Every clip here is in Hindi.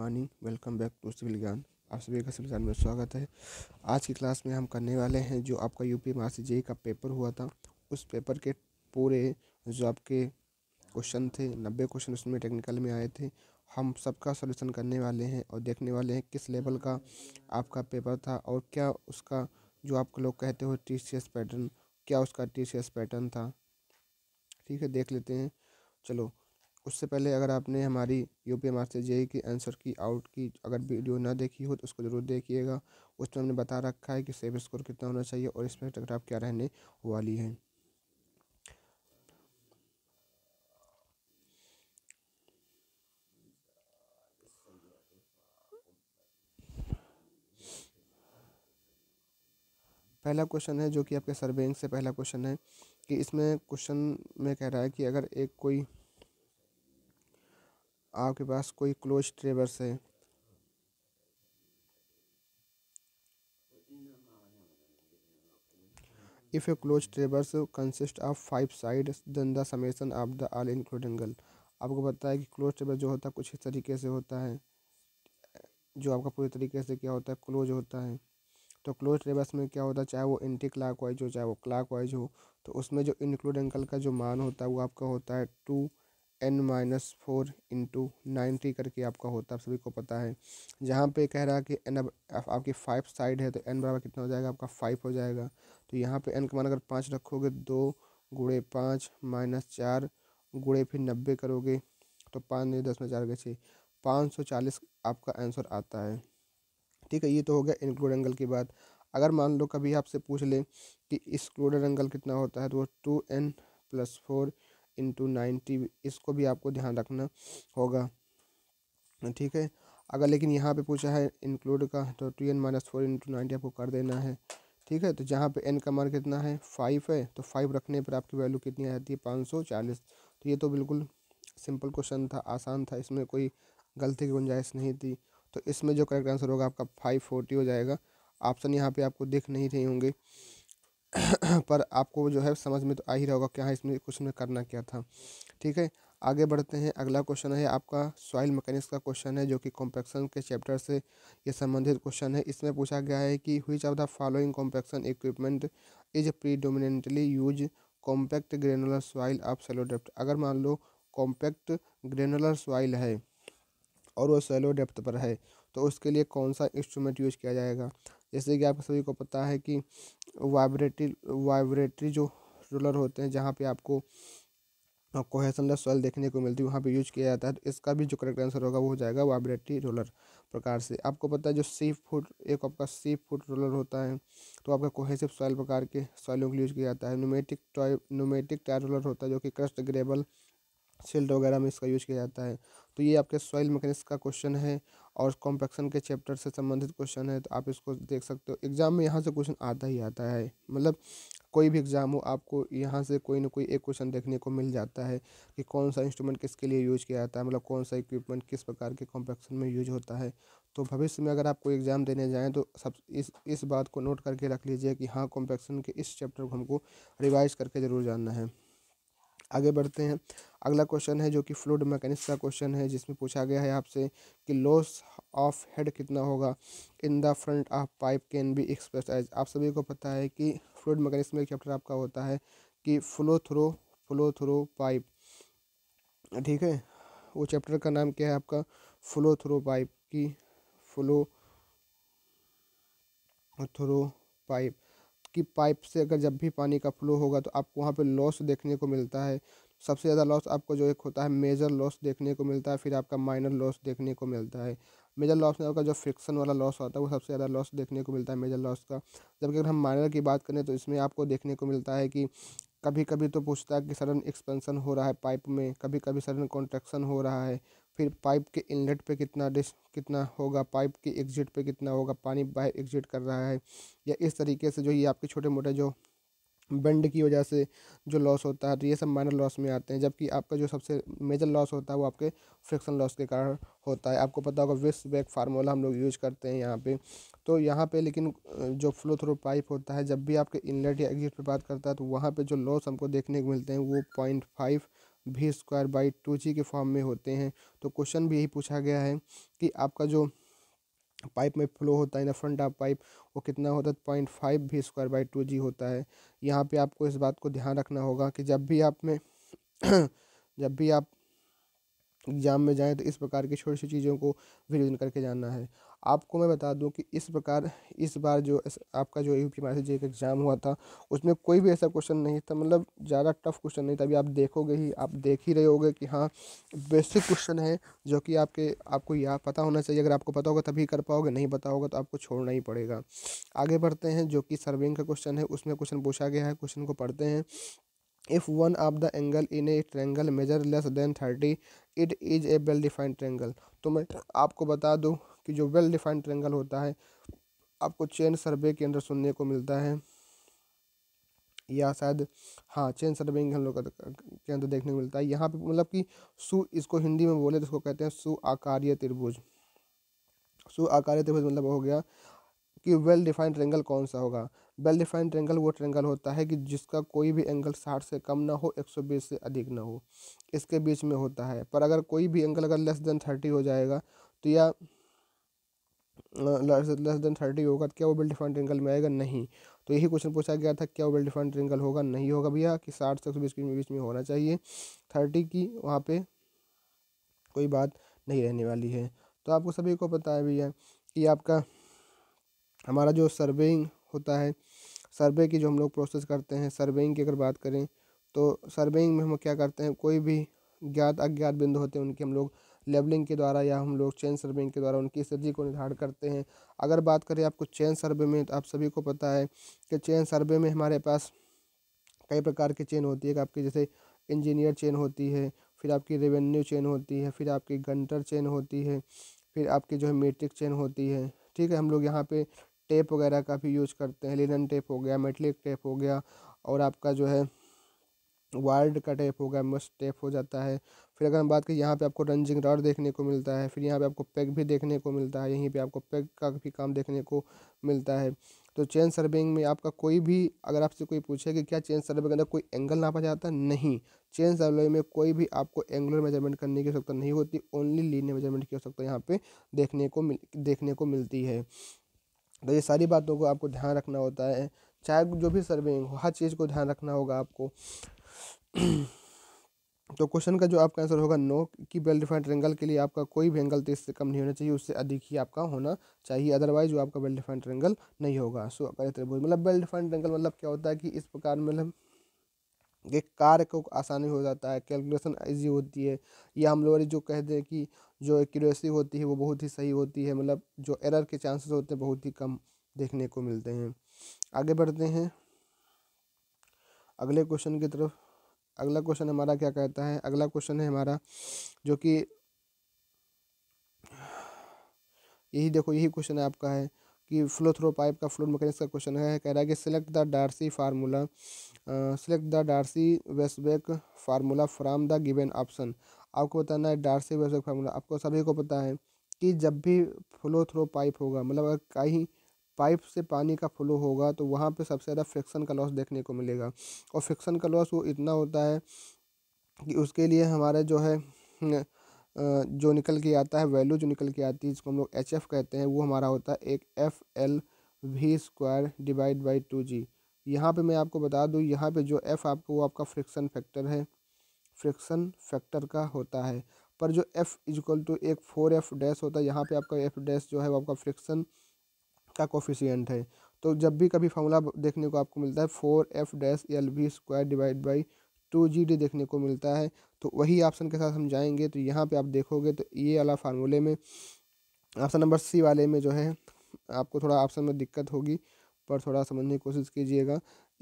Morning welcome back to civil Gyan आप सभी का सिविल ज्ञान में स्वागत है आज की क्लास में हम करने वाले हैं जो आपका यूपी मार्क्स जे का पेपर हुआ था उस पेपर के पूरे जो आपके क्वेश्चन थे नब्बे क्वेश्चन उसमें टेक्निकल में आए थे हम सबका सोल्यूशन करने वाले हैं और देखने वाले हैं किस लेवल का आपका पेपर था और क्या उसका जो आप लोग कहते हो टी सी एस पैटर्न क्या उसका टी सी एस पैटर्न था ठीक है देख लेते हैं चलो उससे पहले अगर आपने हमारी U P M R C J की आंसर की आउट की अगर वीडियो ना देखी हो तो उसको ज़रूर देखिएगा उसमें हमने बता रखा है कि सेव स्कोर कितना होना चाहिए और इसमें टकराव क्या रहने वाली है पहला क्वेश्चन है जो कि आपके सर्वेइंग से पहला क्वेश्चन है कि इसमें क्वेश्चन में कह रहा है कि अगर एक कोई आपके पास कोई क्लोज ट्रेवर्स है if a close traverse consist of five side then the summation of the all include angle आपको पता है कि क्लोज ट्रेवर जो होता है कुछ इस तरीके से होता है जो आपका पूरी तरीके से क्या होता है क्लोज होता है तो क्लोज ट्रेवर्स में क्या होता है चाहे वो एंटी क्लाक वाइज हो चाहे वो क्लाक वाइज हो तो उसमें जो इंक्लूड एंकल का जो मान होता है वो आपका होता है two n minus four into ninety करके आपका होता है आप सभी को पता है जहाँ पे कह रहा है कि एन अब आपकी फाइव साइड है तो एन बराबर कितना हो जाएगा आपका फाइव हो जाएगा तो यहाँ पे एन का मान अगर पाँच रखोगे दो गुड़े पाँच माइनस चार गुड़े फिर नब्बे करोगे तो पाँच नहीं दस में चार गए छः पाँच सौ चालीस आपका आंसर आता है ठीक है ये तो हो गया इंक्लूड एंगल की बात अगर मान लो कभी आपसे पूछ लें कि एक्सक्लूडेड एंगल कितना होता है तो वो two n plus four into ninety इसको भी आपको ध्यान रखना होगा ठीक है अगर लेकिन यहाँ पे पूछा है इंक्लूड का तो two n minus four into ninety आपको कर देना है ठीक है तो जहाँ पे एन का मान कितना है फाइव है तो फाइव रखने पर आपकी वैल्यू कितनी आ जाती है पाँच सौ चालीस तो ये तो बिल्कुल सिंपल क्वेश्चन था आसान था इसमें कोई गलती की गुंजाइश नहीं थी तो इसमें जो करेक्ट आंसर होगा आपका फाइव फोर्टी हो जाएगा ऑप्शन यहाँ पे आपको दिख नहीं रहे होंगे पर आपको जो है समझ में तो आ ही रहा होगा क्या है हाँ, इसमें कुछ में करना क्या था ठीक है आगे बढ़ते हैं अगला क्वेश्चन है आपका सॉइल मैकेनिक्स का क्वेश्चन है जो कि कॉम्पैक्शन के चैप्टर से ये संबंधित क्वेश्चन है इसमें पूछा गया है कि which of the following compaction equipment is predominantly use compact granular soil of सेलोडेप्ट अगर मान लो कॉम्पैक्ट ग्रेनुलर सॉइल है और वो सेलो डेप्थ पर है तो उसके लिए कौन सा इंस्ट्रूमेंट यूज किया जाएगा जैसे कि आप सभी को पता है कि वाइब्रेटरी वाइब्रेटरी जो रोलर होते हैं जहाँ पे आपको कोहेसनलेस सॉइल देखने को मिलती है वहाँ पे यूज किया जाता है तो इसका भी जो करेक्ट आंसर होगा वो हो जाएगा वाइब्रेटरी रोलर प्रकार से आपको पता है जो सी फूड एक आपका सी फूड रोलर होता है तो आपका कोहेसिव सॉइल प्रकार के सॉइलों के लिए यूज किया जाता है pneumatic tyre pneumatic tyre roller होता है जो कि क्रस्ट ग्रेबल सिल्ट वगैरह में इसका यूज किया जाता है तो ये आपके सॉइल मैकेनिक्स का क्वेश्चन है और कॉम्पेक्शन के चैप्टर से संबंधित क्वेश्चन है तो आप इसको देख सकते हो एग्जाम में यहाँ से क्वेश्चन आता ही आता है मतलब कोई भी एग्ज़ाम हो आपको यहाँ से कोई ना कोई एक क्वेश्चन देखने को मिल जाता है कि कौन सा इंस्ट्रूमेंट किसके लिए यूज किया जाता है मतलब कौन सा इक्विपमेंट किस प्रकार के कॉम्पेक्शन में यूज होता है तो भविष्य में अगर आप कोई एग्ज़ाम देने जाएँ तो सब इस इस बात को नोट करके रख लीजिए कि हाँ कॉम्पेक्शन के इस चैप्टर को हमको रिवाइज करके ज़रूर जानना है आगे बढ़ते हैं अगला क्वेश्चन है जो कि फ्लूड मैकेनिक्स का क्वेश्चन है जिसमें पूछा गया है आपसे कि लॉस ऑफ हेड कितना होगा in the front of pipe can be express as आप सभी को पता है कि फ्लूड मैकेनिक्स में एक चैप्टर आपका होता है कि flow through flow through pipe ठीक है वो चैप्टर का नाम क्या है आपका फ्लो थ्रो पाइप की फ्लो थ्रो पाइप की पाइप से अगर जब भी पानी का फ्लो होगा तो आपको वहाँ पे लॉस देखने को मिलता है सबसे ज़्यादा लॉस आपको जो एक होता है मेजर लॉस देखने को मिलता है फिर आपका माइनर लॉस देखने को मिलता है मेजर लॉस में आपका जो फ्रिक्शन वाला लॉस होता है वो सबसे ज़्यादा लॉस देखने को मिलता है मेजर लॉस का जबकि अगर हम माइनर की बात करें तो इसमें आपको देखने को मिलता है कि कभी कभी तो पूछता है कि सडन एक्सपेंसन हो रहा है पाइप में कभी कभी सडन कॉन्ट्रैक्शन हो रहा है फिर पाइप के इनलेट पे कितना डिस कितना होगा पाइप के एग्जिट पे कितना होगा पानी बाहर एग्जिट कर रहा है या इस तरीके से जो ये आपके छोटे मोटे जो बेंड की वजह से जो लॉस होता है तो ये सब माइनर लॉस में आते हैं जबकि आपका जो सबसे मेजर लॉस होता है वो आपके फ्रिक्शन लॉस के कारण होता है आपको पता होगा विस बैक फार्मूला हम लोग यूज करते हैं यहाँ पे तो यहाँ पे लेकिन जो फ्लो थ्रू पाइप होता है जब भी आपके इनलेट या एग्जिट पर बात करता है तो वहाँ पर जो लॉस हमको देखने को मिलते हैं वो point five V square by two g के फॉर्म में होते हैं तो क्वेश्चन भी यही पूछा गया है कि आपका जो पाइप में फ्लो होता है ना फ्रंट ऑफ पाइप वो कितना होता है point five V square by two g होता है यहाँ पे आपको इस बात को ध्यान रखना होगा कि जब भी आप में जब भी आप एग्ज़ाम में जाएँ तो इस प्रकार की छोटी सी चीज़ों को भी रिविजन करके जाना है आपको मैं बता दूं कि इस प्रकार इस बार जो आपका जो यू पी एम जे का एग्ज़ाम हुआ था उसमें कोई भी ऐसा क्वेश्चन नहीं था मतलब ज़्यादा टफ क्वेश्चन नहीं था अभी आप देखोगे ही आप देख ही रहे होगे कि हाँ बेसिक क्वेश्चन है जो कि आपके आपको यह पता होना चाहिए अगर आपको पता होगा तभी कर पाओगे नहीं पता होगा तो आपको छोड़ना ही पड़ेगा आगे बढ़ते हैं जो कि सर्विंग का क्वेश्चन है उसमें क्वेश्चन पूछा गया है क्वेश्चन को पढ़ते हैं if one of the angle in a triangle measure less than thirty it is a well defined triangle तो मैं आपको बता दूँ कि जो वेल डिफाइंड ट्रेंगल होता है आपको चेन सर्वे के अंदर सुनने को मिलता है या शायद हाँ चेन सर्विंग हम लोग के अंदर देखने को मिलता है यहाँ पे मतलब कि सु इसको हिंदी में बोले तो इसको कहते हैं सु आकार्य त्रिभुज सु आकार्य त्रिभुज मतलब हो गया कि वेल डिफाइंड ट्रेंगल कौन सा होगा वेल डिफाइंड ट्रेंगल वो ट्रेंगल होता है कि जिसका कोई भी एंगल साठ से कम ना हो एक सौ बीस से अधिक ना हो इसके बीच में होता है पर अगर कोई भी एंगल अगर लेस देन थर्टी हो जाएगा तो या लेस देन थर्टी होगा तो क्या वो वेल डिफाइंड ट्रिंगल में आएगा नहीं तो यही क्वेश्चन पूछा गया था क्या वो वेल डिफाइंड ट्रिंगल होगा नहीं होगा भैया कि साठ से एक सौ बीस के बीच में होना चाहिए थर्टी की वहाँ पे कोई बात नहीं रहने वाली है तो आपको सभी को पता है भैया कि आपका हमारा जो सर्वेइंग होता है सर्वे की जो हम लोग प्रोसेस करते हैं सर्वेइंग की अगर बात करें तो सर्वेइंग में हम क्या करते हैं कोई भी ज्ञात अज्ञात बिंदु होते हैं उनके हम लोग लेवलिंग के द्वारा या हम लोग चैन सर्विंग के द्वारा उनकी स्थिति को निर्धारण करते हैं अगर बात करें आपको चैन सर्वे में तो आप सभी को पता है कि चैन सर्वे में हमारे पास कई प्रकार की चेन होती है आपकी जैसे इंजीनियर चेन होती है फिर आपकी रेवेन्यू चेन होती है फिर आपकी गंटर चेन होती है फिर आपकी जो है मेट्रिक चेन होती है ठीक है हम लोग यहाँ पे टेप वगैरह का भी यूज करते हैं लिनन टेप हो गया मेटलिक टेप हो गया और आपका जो है वार्ड का टेप हो गया मस्ट टेप हो जाता है फिर अगर हम बात करें यहाँ पे आपको रंजिंग रॉड देखने को मिलता है फिर यहाँ पे आपको पैक भी देखने को मिलता है यहीं पे आपको पैक का भी काम देखने को मिलता है तो चेन सर्विंग में आपका कोई भी अगर आपसे कोई पूछे कि क्या चेन सर्वे के अंदर कोई एंगल नापा जाता नहीं चेन सर्वे में कोई भी आपको एंगुलर मेजरमेंट करने की आवश्यकता नहीं होती ओनली लीनियर मेजरमेंट की आवश्यकता यहाँ पे देखने को मिल देखने को मिलती है तो ये सारी बातों को आपको ध्यान रखना होता है चाहे जो भी सर्विंग हो हर चीज़ को ध्यान रखना होगा आपको तो क्वेश्चन का जो आपका आंसर होगा नो कि वेल डिफाइंड ट्रेंगल के लिए आपका कोई भी एंगल तीस से कम नहीं होना चाहिए उससे अधिक ही आपका होना चाहिए अदरवाइज जो आपका वेल डिफाइंड ट्रेंगल नहीं होगा सो अगर त्रिभुज मतलब वेल डिफाइंड ट्रेंगल मतलब क्या होता है कि इस प्रकार मतलब एक कार्य को आसानी हो जाता है कैलकुलेशन ईजी होती है या हम लोग जो कह दें कि जो एक्यूरेसी होती है वो बहुत ही सही होती है मतलब जो एरर के चांसेस होते हैं बहुत ही कम देखने को मिलते हैं आगे बढ़ते हैं अगले क्वेश्चन की तरफ अगला क्वेश्चन हमारा क्या कहता है अगला क्वेश्चन है हमारा जो कि यही देखो यही क्वेश्चन है आपका है कि फ्लो थ्रो पाइप का फ्लो मैकेनिक्स का क्वेश्चन है कह रहा है कि select the Darcy formula select the Darcy Weisbach formula from the given option आपको बताना है डार्सी वेस्टबेक फार्मूला आपको सभी को पता है कि जब भी फ्लो थ्रो पाइप होगा मतलब अगर कहीं पाइप से पानी का फ्लो होगा तो वहाँ पे सबसे ज़्यादा फ्रिक्शन का लॉस देखने को मिलेगा और फ्रिक्शन का लॉस वो इतना होता है कि उसके लिए हमारे जो है जो निकल के आता है वैल्यू जो निकल के आती है जिसको हम लोग एच एफ कहते हैं वो हमारा होता है एक F L V square divide by two g यहाँ पर मैं आपको बता दूँ यहाँ पर जो एफ़ आपको वो आपका फ्रिक्शन फैक्टर है फ्रिक्शन फैक्टर का होता है पर जो एफ़ इजक्ल टू एक फोर एफ डैश होता है यहाँ पर आपका एफ डैश जो है वो आपका फ्रिक्शन इसका कोफिशियंट है तो जब भी कभी फार्मूला देखने को आपको मिलता है four F dash L V square divide by two g d देखने को मिलता है तो वही ऑप्शन के साथ हम जाएंगे तो यहाँ पे आप देखोगे तो ये वाला फार्मूले में ऑप्शन नंबर सी वाले में जो है आपको थोड़ा ऑप्शन में दिक्कत होगी पर थोड़ा समझने की कोशिश कीजिएगा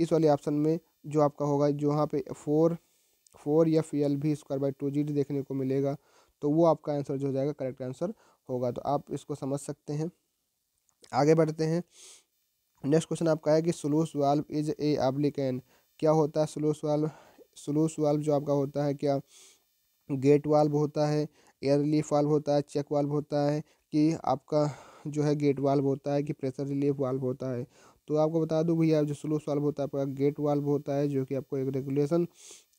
इस वाले ऑप्शन में जो आपका होगा जो यहाँ पे four four F L V square by two g d देखने को मिलेगा तो वो आपका आंसर जो हो जाएगा करेक्ट आंसर होगा तो आप इसको समझ सकते हैं आगे बढ़ते हैं नेक्स्ट क्वेश्चन आपका है कि सुलूस वाल्व इज ए एब्लिकैन क्या होता है सुलूस वाल्व स्लूस वाल्व जो आपका होता है क्या गेट वाल्व होता है एयर रिलीफ वाल्व होता है चेक वाल्व होता है कि आपका जो है गेट वाल्व होता है कि प्रेशर रिलीफ वाल्व होता है तो आपको बता दूं भैया जो सुलूस वाल्व होता है आपका गेट वाल्व होता है जो कि आपको एक रेगुलेशन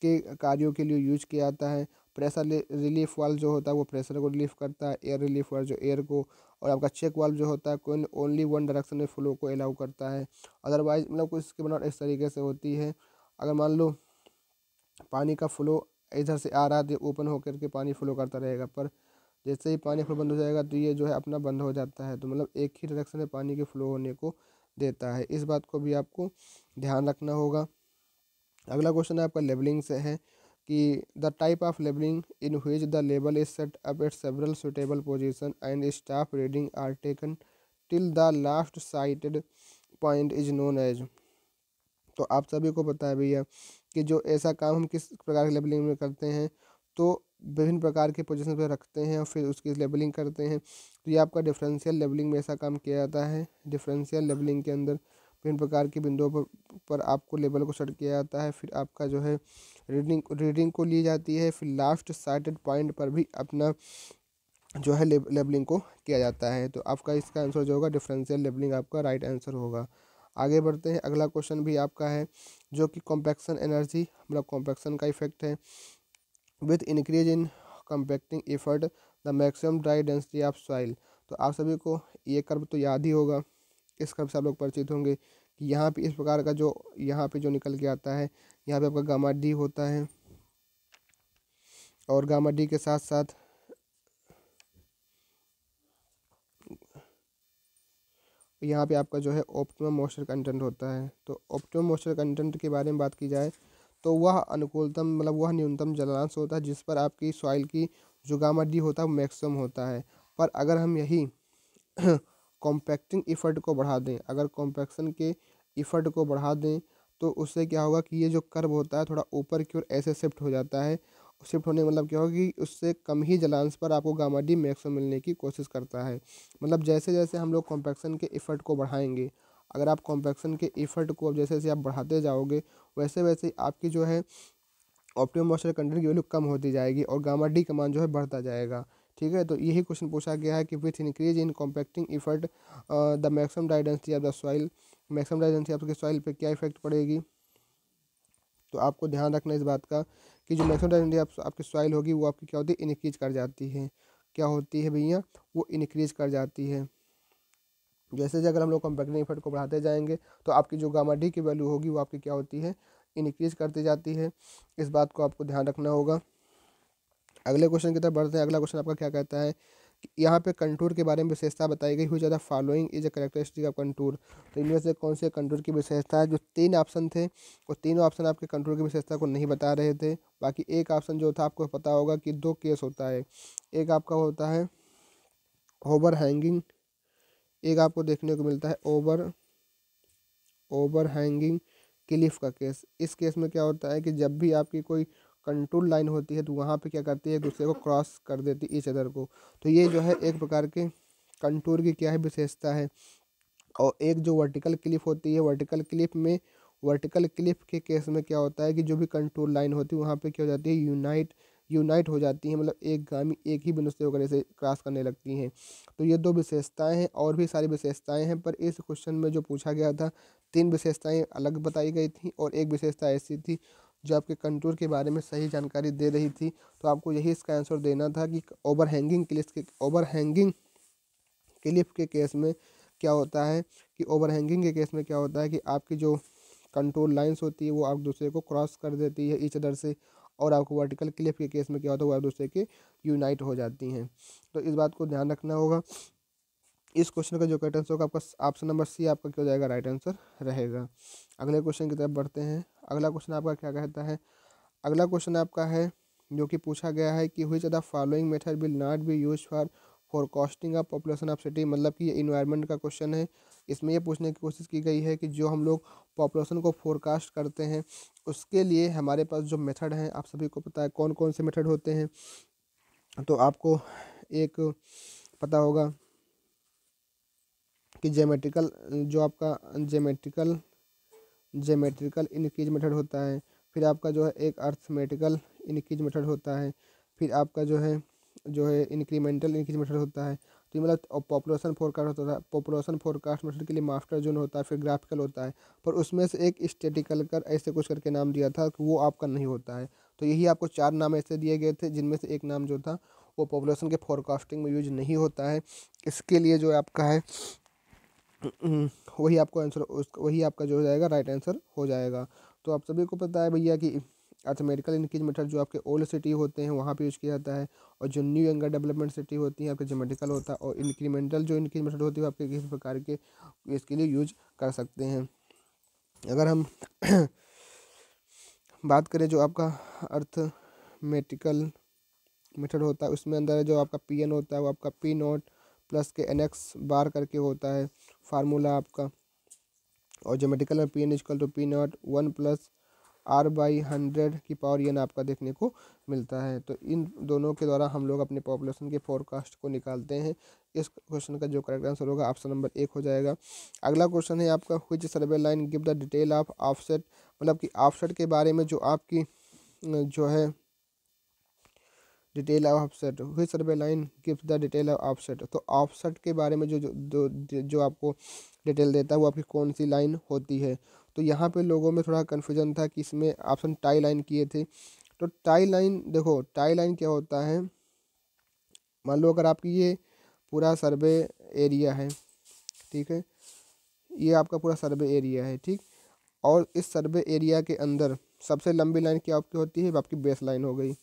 के कार्यों के लिए यूज किया जाता है प्रेशर रिलीफ वाल्व जो होता है वो प्रेशर को रिलीफ करता है एयर रिलीफ वाल्व जो एयर को और आपका चेक वाल्व जो होता है कोई ओनली वन डायरेक्शन में फ्लो को अलाउ करता है अदरवाइज मतलब कुछ इसकी बनावट इस तरीके से होती है अगर मान लो पानी का फ्लो इधर से आ रहा है तो ओपन होकर के पानी फ्लो करता रहेगा पर जैसे ही पानी फ्लो बंद हो जाएगा तो ये जो है अपना बंद हो जाता है तो मतलब एक ही डायरेक्शन में पानी के फ्लो होने को देता है इस बात को भी आपको ध्यान रखना होगा अगला क्वेश्चन है आपका लेवलिंग से है कि the type of levelling in which the लेबल is set up at several suitable position and staff reading are taken till the last sighted point is known as तो आप सभी को पता है भैया कि जो ऐसा काम हम किस प्रकार की लेबलिंग में करते हैं तो विभिन्न प्रकार के पोजिशन पर रखते हैं और फिर उसकी लेबलिंग करते हैं तो ये आपका डिफरेंशियल लेबलिंग में ऐसा काम किया जाता है डिफरेंशियल लेबलिंग के अंदर विभिन्न प्रकार के बिंदुओं पर पर आपको लेबल को सेट किया जाता है फिर आपका जो है रीडिंग रीडिंग को ली जाती है फिर लास्ट साइटेड पॉइंट पर भी अपना जो है लेबलिंग को किया जाता है तो आपका इसका आंसर जो होगा डिफरेंशियल लेबलिंग आपका राइट आंसर होगा आगे बढ़ते हैं अगला क्वेश्चन भी आपका है जो कि कॉम्पैक्शन एनर्जी मतलब कॉम्पैक्शन का इफेक्ट है with increase in compacting effort the maximum dry density of soil तो आप सभी को ये कर्व तो याद ही होगा इस क्रम से आप लोग परिचित होंगे कि यहाँ पे इस प्रकार का जो यहाँ पे जो निकल के आता है यहाँ पे आपका गामा डी होता है और गामा डी के साथ साथ यहाँ पे आपका जो है ऑप्टिमम मॉइस्चर कंटेंट होता है तो ऑप्टिमम मॉइस्चर कंटेंट के बारे में बात की जाए तो वह अनुकूलतम मतलब वह न्यूनतम जलांश होता है जिस पर आपकी सॉइल की जो गामा डी होता है मैक्सिमम होता है पर अगर हम यही कॉम्पैक्टिंग इफ़र्ट को बढ़ा दें अगर कॉम्पैक्शन के इफ़र्ट को बढ़ा दें तो उससे क्या होगा कि ये जो कर्व होता है थोड़ा ऊपर की ओर ऐसे शिफ्ट हो जाता है शिफ्ट होने का मतलब क्या होगा कि उससे कम ही जलांश पर आपको गामा डी मैक्सो मिलने की कोशिश करता है मतलब जैसे जैसे हम लोग कॉम्पैक्शन के इफ़र्ट को बढ़ाएंगे अगर आप कॉम्पैक्शन के इफ़र्ट को जैसे जैसे आप बढ़ाते जाओगे वैसे वैसे आपकी जो है ऑप्टिमम मॉइस्चर कंटेंट की वैल्यू कम होती जाएगी और गामा डी का मान जो है बढ़ता जाएगा ठीक है तो यही क्वेश्चन पूछा गया है कि with increase in compacting effect the maximum dry density of the soil maximum dry density आपके सॉइल पे क्या इफेक्ट पड़ेगी तो आपको ध्यान रखना इस बात का कि जो मैक्सिमम डाइडेंसिटी आप, आपकी सॉइल होगी वो आपकी क्या होती है इनक्रीज कर जाती है क्या होती है भैया वो इनक्रीज कर जाती है जैसे जैसे अगर हम लोग कॉम्पैक्टिंग इफेक्ट को बढ़ाते जाएंगे तो आपकी जो गामा डी की वैल्यू होगी वो आपकी क्या होती है इनक्रीज करती जाती है इस बात को आपको ध्यान रखना होगा अगले क्वेश्चन की तरफ बढ़ते हैं अगला क्वेश्चन आपका क्या कहता है यहाँ पे कंटूर के बारे में विशेषता बताई गई हुई ज़्यादा following is a characteristic of contour तो इनमें से कौन से कंटूर की विशेषता है जो तीन ऑप्शन थे वो तीनों ऑप्शन आपके कंटूर की विशेषता को नहीं बता रहे थे बाकी एक ऑप्शन जो था आपको पता होगा कि दो केस होता है एक आपका होता है ओवर हैंगिंग एक आपको देखने को मिलता है ओवर ओवर हैंगिंग क्लिफ का केस इस केस में क्या होता है कि जब भी आपकी कोई कंट्रोल लाइन होती है तो वहाँ पे क्या करती है दूसरे को क्रॉस कर देती है इस अदर को तो ये जो है एक प्रकार के कंटूर की क्या है विशेषता है और एक जो वर्टिकल क्लिप होती है वर्टिकल क्लिप में वर्टिकल क्लिप के केस में क्या होता है कि जो भी कंट्रोल लाइन होती है वहाँ पे क्या हो जाती है यूनाइट यूनाइट हो जाती हैं मतलब एक गामी एक ही बिंदु से होकर इसे क्रॉस करने लगती हैं तो ये दो विशेषताएं हैं और भी सारी विशेषताएं हैं पर इस क्वेश्चन में जो पूछा गया था तीन विशेषताएं अलग बताई गई थी और एक विशेषता ऐसी थी जो आपके कंटूर के बारे में सही जानकारी दे रही थी तो आपको यही इसका आंसर देना था कि ओवर हैंगिंग क्लिप्स के ओवर हैंगिंग क्लिप के केस में क्या होता है कि ओवर हैंगिंग के केस में क्या होता है कि आपकी जो कंट्रोल लाइंस होती है वो आप दूसरे को क्रॉस कर देती है इच अदर से और आपको वर्टिकल क्लिप के केस में क्या होता है वो आप दूसरे के यूनाइट हो जाती हैं तो इस बात को ध्यान रखना होगा इस क्वेश्चन का जो करेक्ट आंसर होगा आपका ऑप्शन नंबर सी आपका क्या हो जाएगा राइट आंसर रहेगा अगले क्वेश्चन की तरफ बढ़ते हैं अगला क्वेश्चन आपका क्या कहता है अगला क्वेश्चन आपका है जो कि पूछा गया है कि हुई ज़्यादा following method will not be use for forecasting of population of city मतलब कि ये इन्वायरमेंट का क्वेश्चन है इसमें यह पूछने की कोशिश की गई है कि जो हम लोग पॉपुलेशन को फोरकास्ट करते हैं उसके लिए हमारे पास जो मेथड हैं आप सभी को पता है कौन कौन से मेथड होते हैं तो आपको एक पता होगा कि जेमेट्रिकल जो आपका जेमेट्रिकल जेमेट्रिकल इनक्रीज मेथड होता है फिर आपका जो है एक अर्थमेटिकल इनक्रीज मेथड होता है फिर आपका जो है जो है इंक्रीमेंटल इनकीज मेथड होता है तो ये मतलब पॉपुलेशन तो फोरकास्ट होता है पॉपुलेशन फोरकास्ट मेथड के लिए मास्टर जोन होता है फिर ग्राफिकल होता है पर उसमें से एक स्टेटिकल कर ऐसे कुछ करके नाम दिया था कि वो आपका नहीं होता है तो यही आपको चार नाम ऐसे दिए गए थे जिनमें से एक नाम जो था वो पॉपुलेशन के फोरकास्टिंग में यूज नहीं होता है इसके लिए जो आपका है हम्म, वही आपको आंसर वही आपका जो हो जाएगा राइट आंसर हो जाएगा तो आप सभी को पता है भैया कि अर्थमेटिकल इनक्रीज मेथड जो आपके ओल्ड सिटी होते हैं वहाँ पे यूज़ किया जाता है और जो न्यू यंगर डेवलपमेंट सिटी होती है आपके जोमेटिकल होता है और इंक्रीमेंटल जो इनक्रीज मेथड होती है आपके किसी प्रकार के इसके लिए यूज कर सकते हैं अगर हम बात करें जो आपका अर्थमेटिकल मेथड होता है उसमें अंदर जो आपका पी एन होता है वो आपका पी नोट प्लस के एन बार करके होता है फार्मूला आपका और जोमेटिकल में P n equal to P nought one plus r by hundred की पावर यन आपका देखने को मिलता है तो इन दोनों के द्वारा हम लोग अपने पॉपुलेशन के फोरकास्ट को निकालते हैं इस क्वेश्चन का जो करेक्ट आंसर होगा ऑप्शन नंबर एक हो जाएगा अगला क्वेश्चन है आपका which survey line give the detail of offset मतलब कि ऑफसेट के बारे में जो आपकी जो है detail of offset which survey line gives the detail of offset तो ऑफसेट के बारे में जो जो जो आपको डिटेल देता है वो आपकी कौन सी लाइन होती है तो यहाँ पे लोगों में थोड़ा कन्फ्यूजन था कि इसमें ऑप्शन टाई लाइन किए थे तो टाई लाइन देखो टाई लाइन क्या होता है मान लो अगर आपकी ये पूरा सर्वे एरिया है ठीक है ये आपका पूरा सर्वे एरिया है ठीक और इस सर्वे एरिया के अंदर सबसे लंबी लाइन क्या आपकी होती है आपकी बेस लाइन हो गई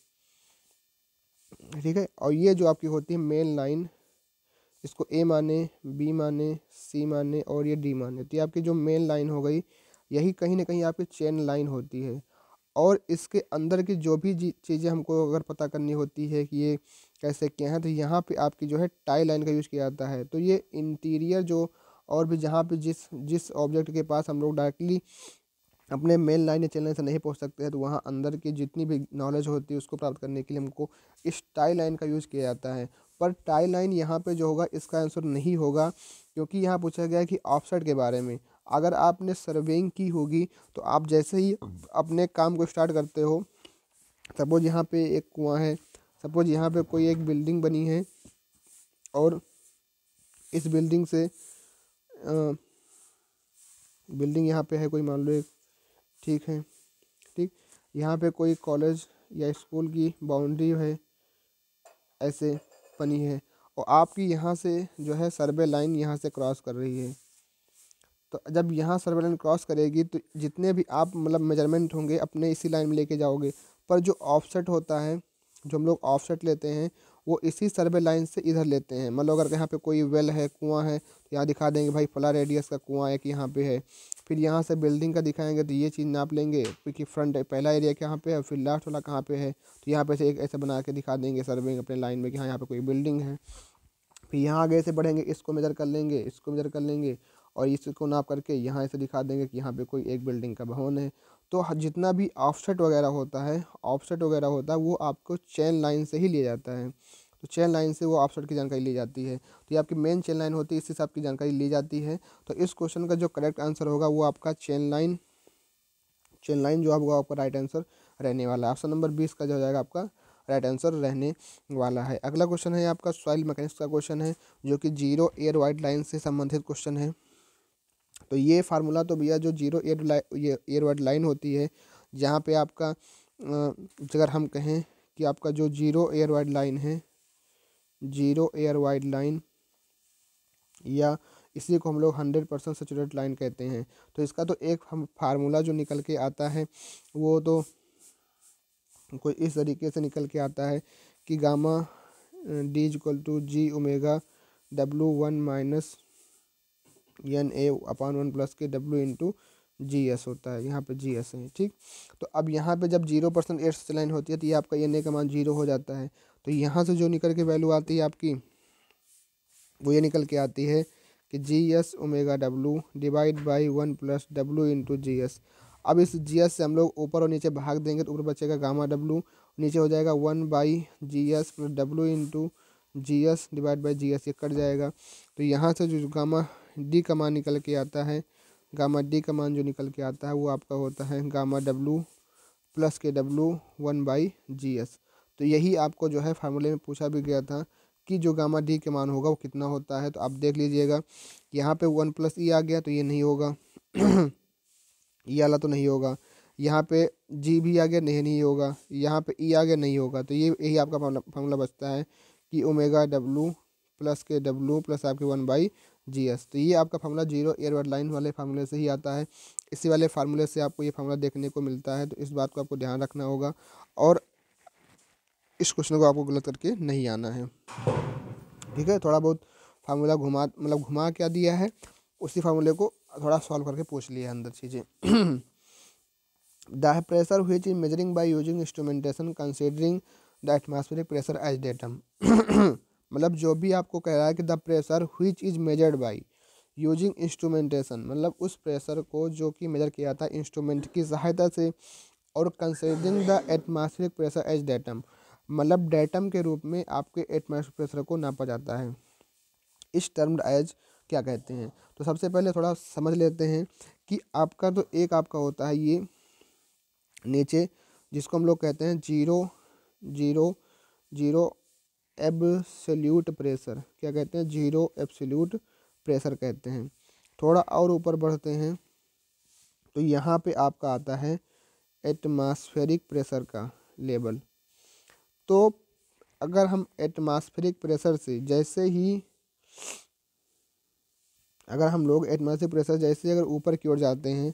ठीक है और ये जो आपकी होती है मेन लाइन इसको ए माने बी माने सी माने और ये डी माने तो ये आपकी जो मेन लाइन हो गई यही कहीं ना कहीं आपकी चेन लाइन होती है और इसके अंदर की जो भी चीज़ें हमको अगर पता करनी होती है कि ये कैसे क्या है तो यहाँ पे आपकी जो है टाई लाइन का यूज़ किया जाता है तो ये इंटीरियर जो और भी जहाँ पे जिस जिस ऑब्जेक्ट के पास हम लोग डायरेक्टली अपने मेन लाइन चैनल से नहीं पहुँच सकते हैं तो वहाँ अंदर की जितनी भी नॉलेज होती है उसको प्राप्त करने के लिए हमको इस टाई लाइन का यूज़ किया जाता है पर टाई लाइन यहाँ पर जो होगा इसका आंसर नहीं होगा क्योंकि यहाँ पूछा गया है कि ऑफसेट के बारे में अगर आपने सर्वेइंग की होगी तो आप जैसे ही अपने काम को स्टार्ट करते हो सपोज यहाँ पे एक कुआं है सपोज यहाँ पे कोई एक बिल्डिंग बनी है और इस बिल्डिंग से आ, बिल्डिंग यहाँ पे है कोई मान लो एक ठीक है ठीक यहाँ पे कोई कॉलेज या स्कूल की बाउंड्री है ऐसे बनी है और आपकी यहाँ से जो है सर्वे लाइन यहाँ से क्रॉस कर रही है तो जब यहाँ सर्वे लाइन क्रॉस करेगी तो जितने भी आप मतलब मेजरमेंट होंगे अपने इसी लाइन में लेके जाओगे पर जो ऑफसेट होता है जो हम लोग ऑफसेट लेते हैं वो इसी सर्वे लाइन से इधर लेते हैं मतलब अगर यहाँ पे कोई वेल है कुआं है तो यहाँ दिखा देंगे भाई फला रेडियस का कुआं एक यहाँ पे है फिर यहाँ से बिल्डिंग का दिखाएंगे तो ये चीज़ नाप लेंगे क्योंकि फ्रंट पहला एरिया कहाँ पे है फिर लास्ट वाला कहाँ पे है तो यहाँ पे से एक ऐसे बना के दिखा देंगे सर्वे अपने लाइन में कि हाँ यहाँ पे कोई बिल्डिंग है फिर यहाँ आगे से बढ़ेंगे इसको मेजर कर लेंगे इसको मेजर कर लेंगे और इसको नाप करके यहाँ ऐसे दिखा देंगे कि यहाँ पर कोई एक बिल्डिंग का भवन है तो हाँ, जितना भी ऑफसेट वगैरह होता है ऑफसेट वगैरह होता है वो आपको चैन लाइन से ही लिया जाता है तो चैन लाइन से वो ऑफ शॉट की जानकारी ली जाती है तो ये आपकी मेन चैन लाइन होती है इससे आपकी जानकारी ली जाती है तो इस क्वेश्चन का जो करेक्ट आंसर होगा वो आपका चैन लाइन चैन लाइन जो होगा आपका राइट आंसर रहने वाला है ऑप्शन नंबर बीस का जो हो जाएगा आपका राइट आंसर रहने वाला है अगला क्वेश्चन है आपका सॉइल मैकेनिक्स का क्वेश्चन है जो कि जीरो एयर वाइड लाइन से संबंधित क्वेश्चन है तो ये फार्मूला तो भैया जो zero air line air wide line होती है जहाँ पे आपका अगर हम कहें कि आपका जो जीरो एयर वाइड लाइन है जीरो एयर वाइड लाइन या इसी को हम लोग हंड्रेड परसेंट सेचुरेट लाइन कहते हैं तो इसका तो एक हम फार्मूला जो निकल के आता है वो तो कोई इस तरीके से निकल के आता है कि gamma d equal to G omega W one minus n a upon one plus के डब्लू इंटू जी एस होता है यहाँ पे जी एस है ठीक तो अब यहाँ पे जब जीरो परसेंट एयर लाइन होती है तो ये आपका एन ए का मान जीरो हो जाता है तो यहाँ से जो निकल के वैल्यू आती है आपकी वो ये निकल के आती है कि G s omega W divide by one plus W into G s अब इस जी एस से हम लोग ऊपर और नीचे भाग देंगे तो ऊपर बचेगा गामा डब्लू नीचे हो जाएगा one by G s plus W into G s divide by G s ये कट जाएगा तो यहाँ से जो गामा डी का मान निकल के आता है गामा डी का मान जो निकल के आता है वो आपका होता है गामा डब्लू प्लस के W one by G s तो यही आपको जो है फार्मूले में पूछा भी गया था कि जो गामा डी के मान होगा वो कितना होता है तो आप देख लीजिएगा यहाँ पे वन प्लस ई आ गया तो ये नहीं होगा ई e वाला तो नहीं होगा यहाँ पे जी भी आ गया नहीं नहीं होगा यहाँ पे ई e आ गया नहीं होगा तो ये यही आपका फार्मूला बचता है कि ओमेगा डब्लू प्लस के डब्लू प्लस आपके वन बाई जी एस तो ये आपका फार्मूला जीरो एयरवर्ड लाइन वाले फार्मूले से ही आता है इसी वाले फार्मूले से आपको ये फार्मूला देखने को मिलता है तो इस बात को आपको ध्यान रखना होगा और इस क्वेश्चन को आपको गलत करके नहीं आना है ठीक है थोड़ा बहुत फार्मूला घुमा मतलब घुमा क्या दिया है उसी फार्मूले को थोड़ा सॉल्व करके पूछ लिया अंदर चीज़ें the pressure which measuring by using instrumentation considering the atmospheric pressure as datum मतलब जो भी आपको कह रहा है कि the pressure which is measured by using instrumentation मतलब उस प्रेशर को जो कि मेजर किया था इंस्ट्रूमेंट की सहायता से और considering the atmospheric pressure as datum मतलब डेटम के रूप में आपके एटमोस्फेयर प्रेशर को नापा जाता है इस टर्म्ड एज क्या कहते हैं तो सबसे पहले थोड़ा समझ लेते हैं कि आपका तो एक आपका होता है ये नीचे जिसको हम लोग कहते हैं zero zero zero absolute pressure क्या कहते हैं जीरो एब्सोल्यूट प्रेशर कहते हैं थोड़ा और ऊपर बढ़ते हैं तो यहाँ पे आपका आता है एटमॉस्फेरिक प्रेशर का लेवल तो अगर हम एटमॉस्फेरिक प्रेशर से जैसे ही अगर हम लोग एटमॉस्फेरिक प्रेशर जैसे अगर ऊपर की ओर जाते हैं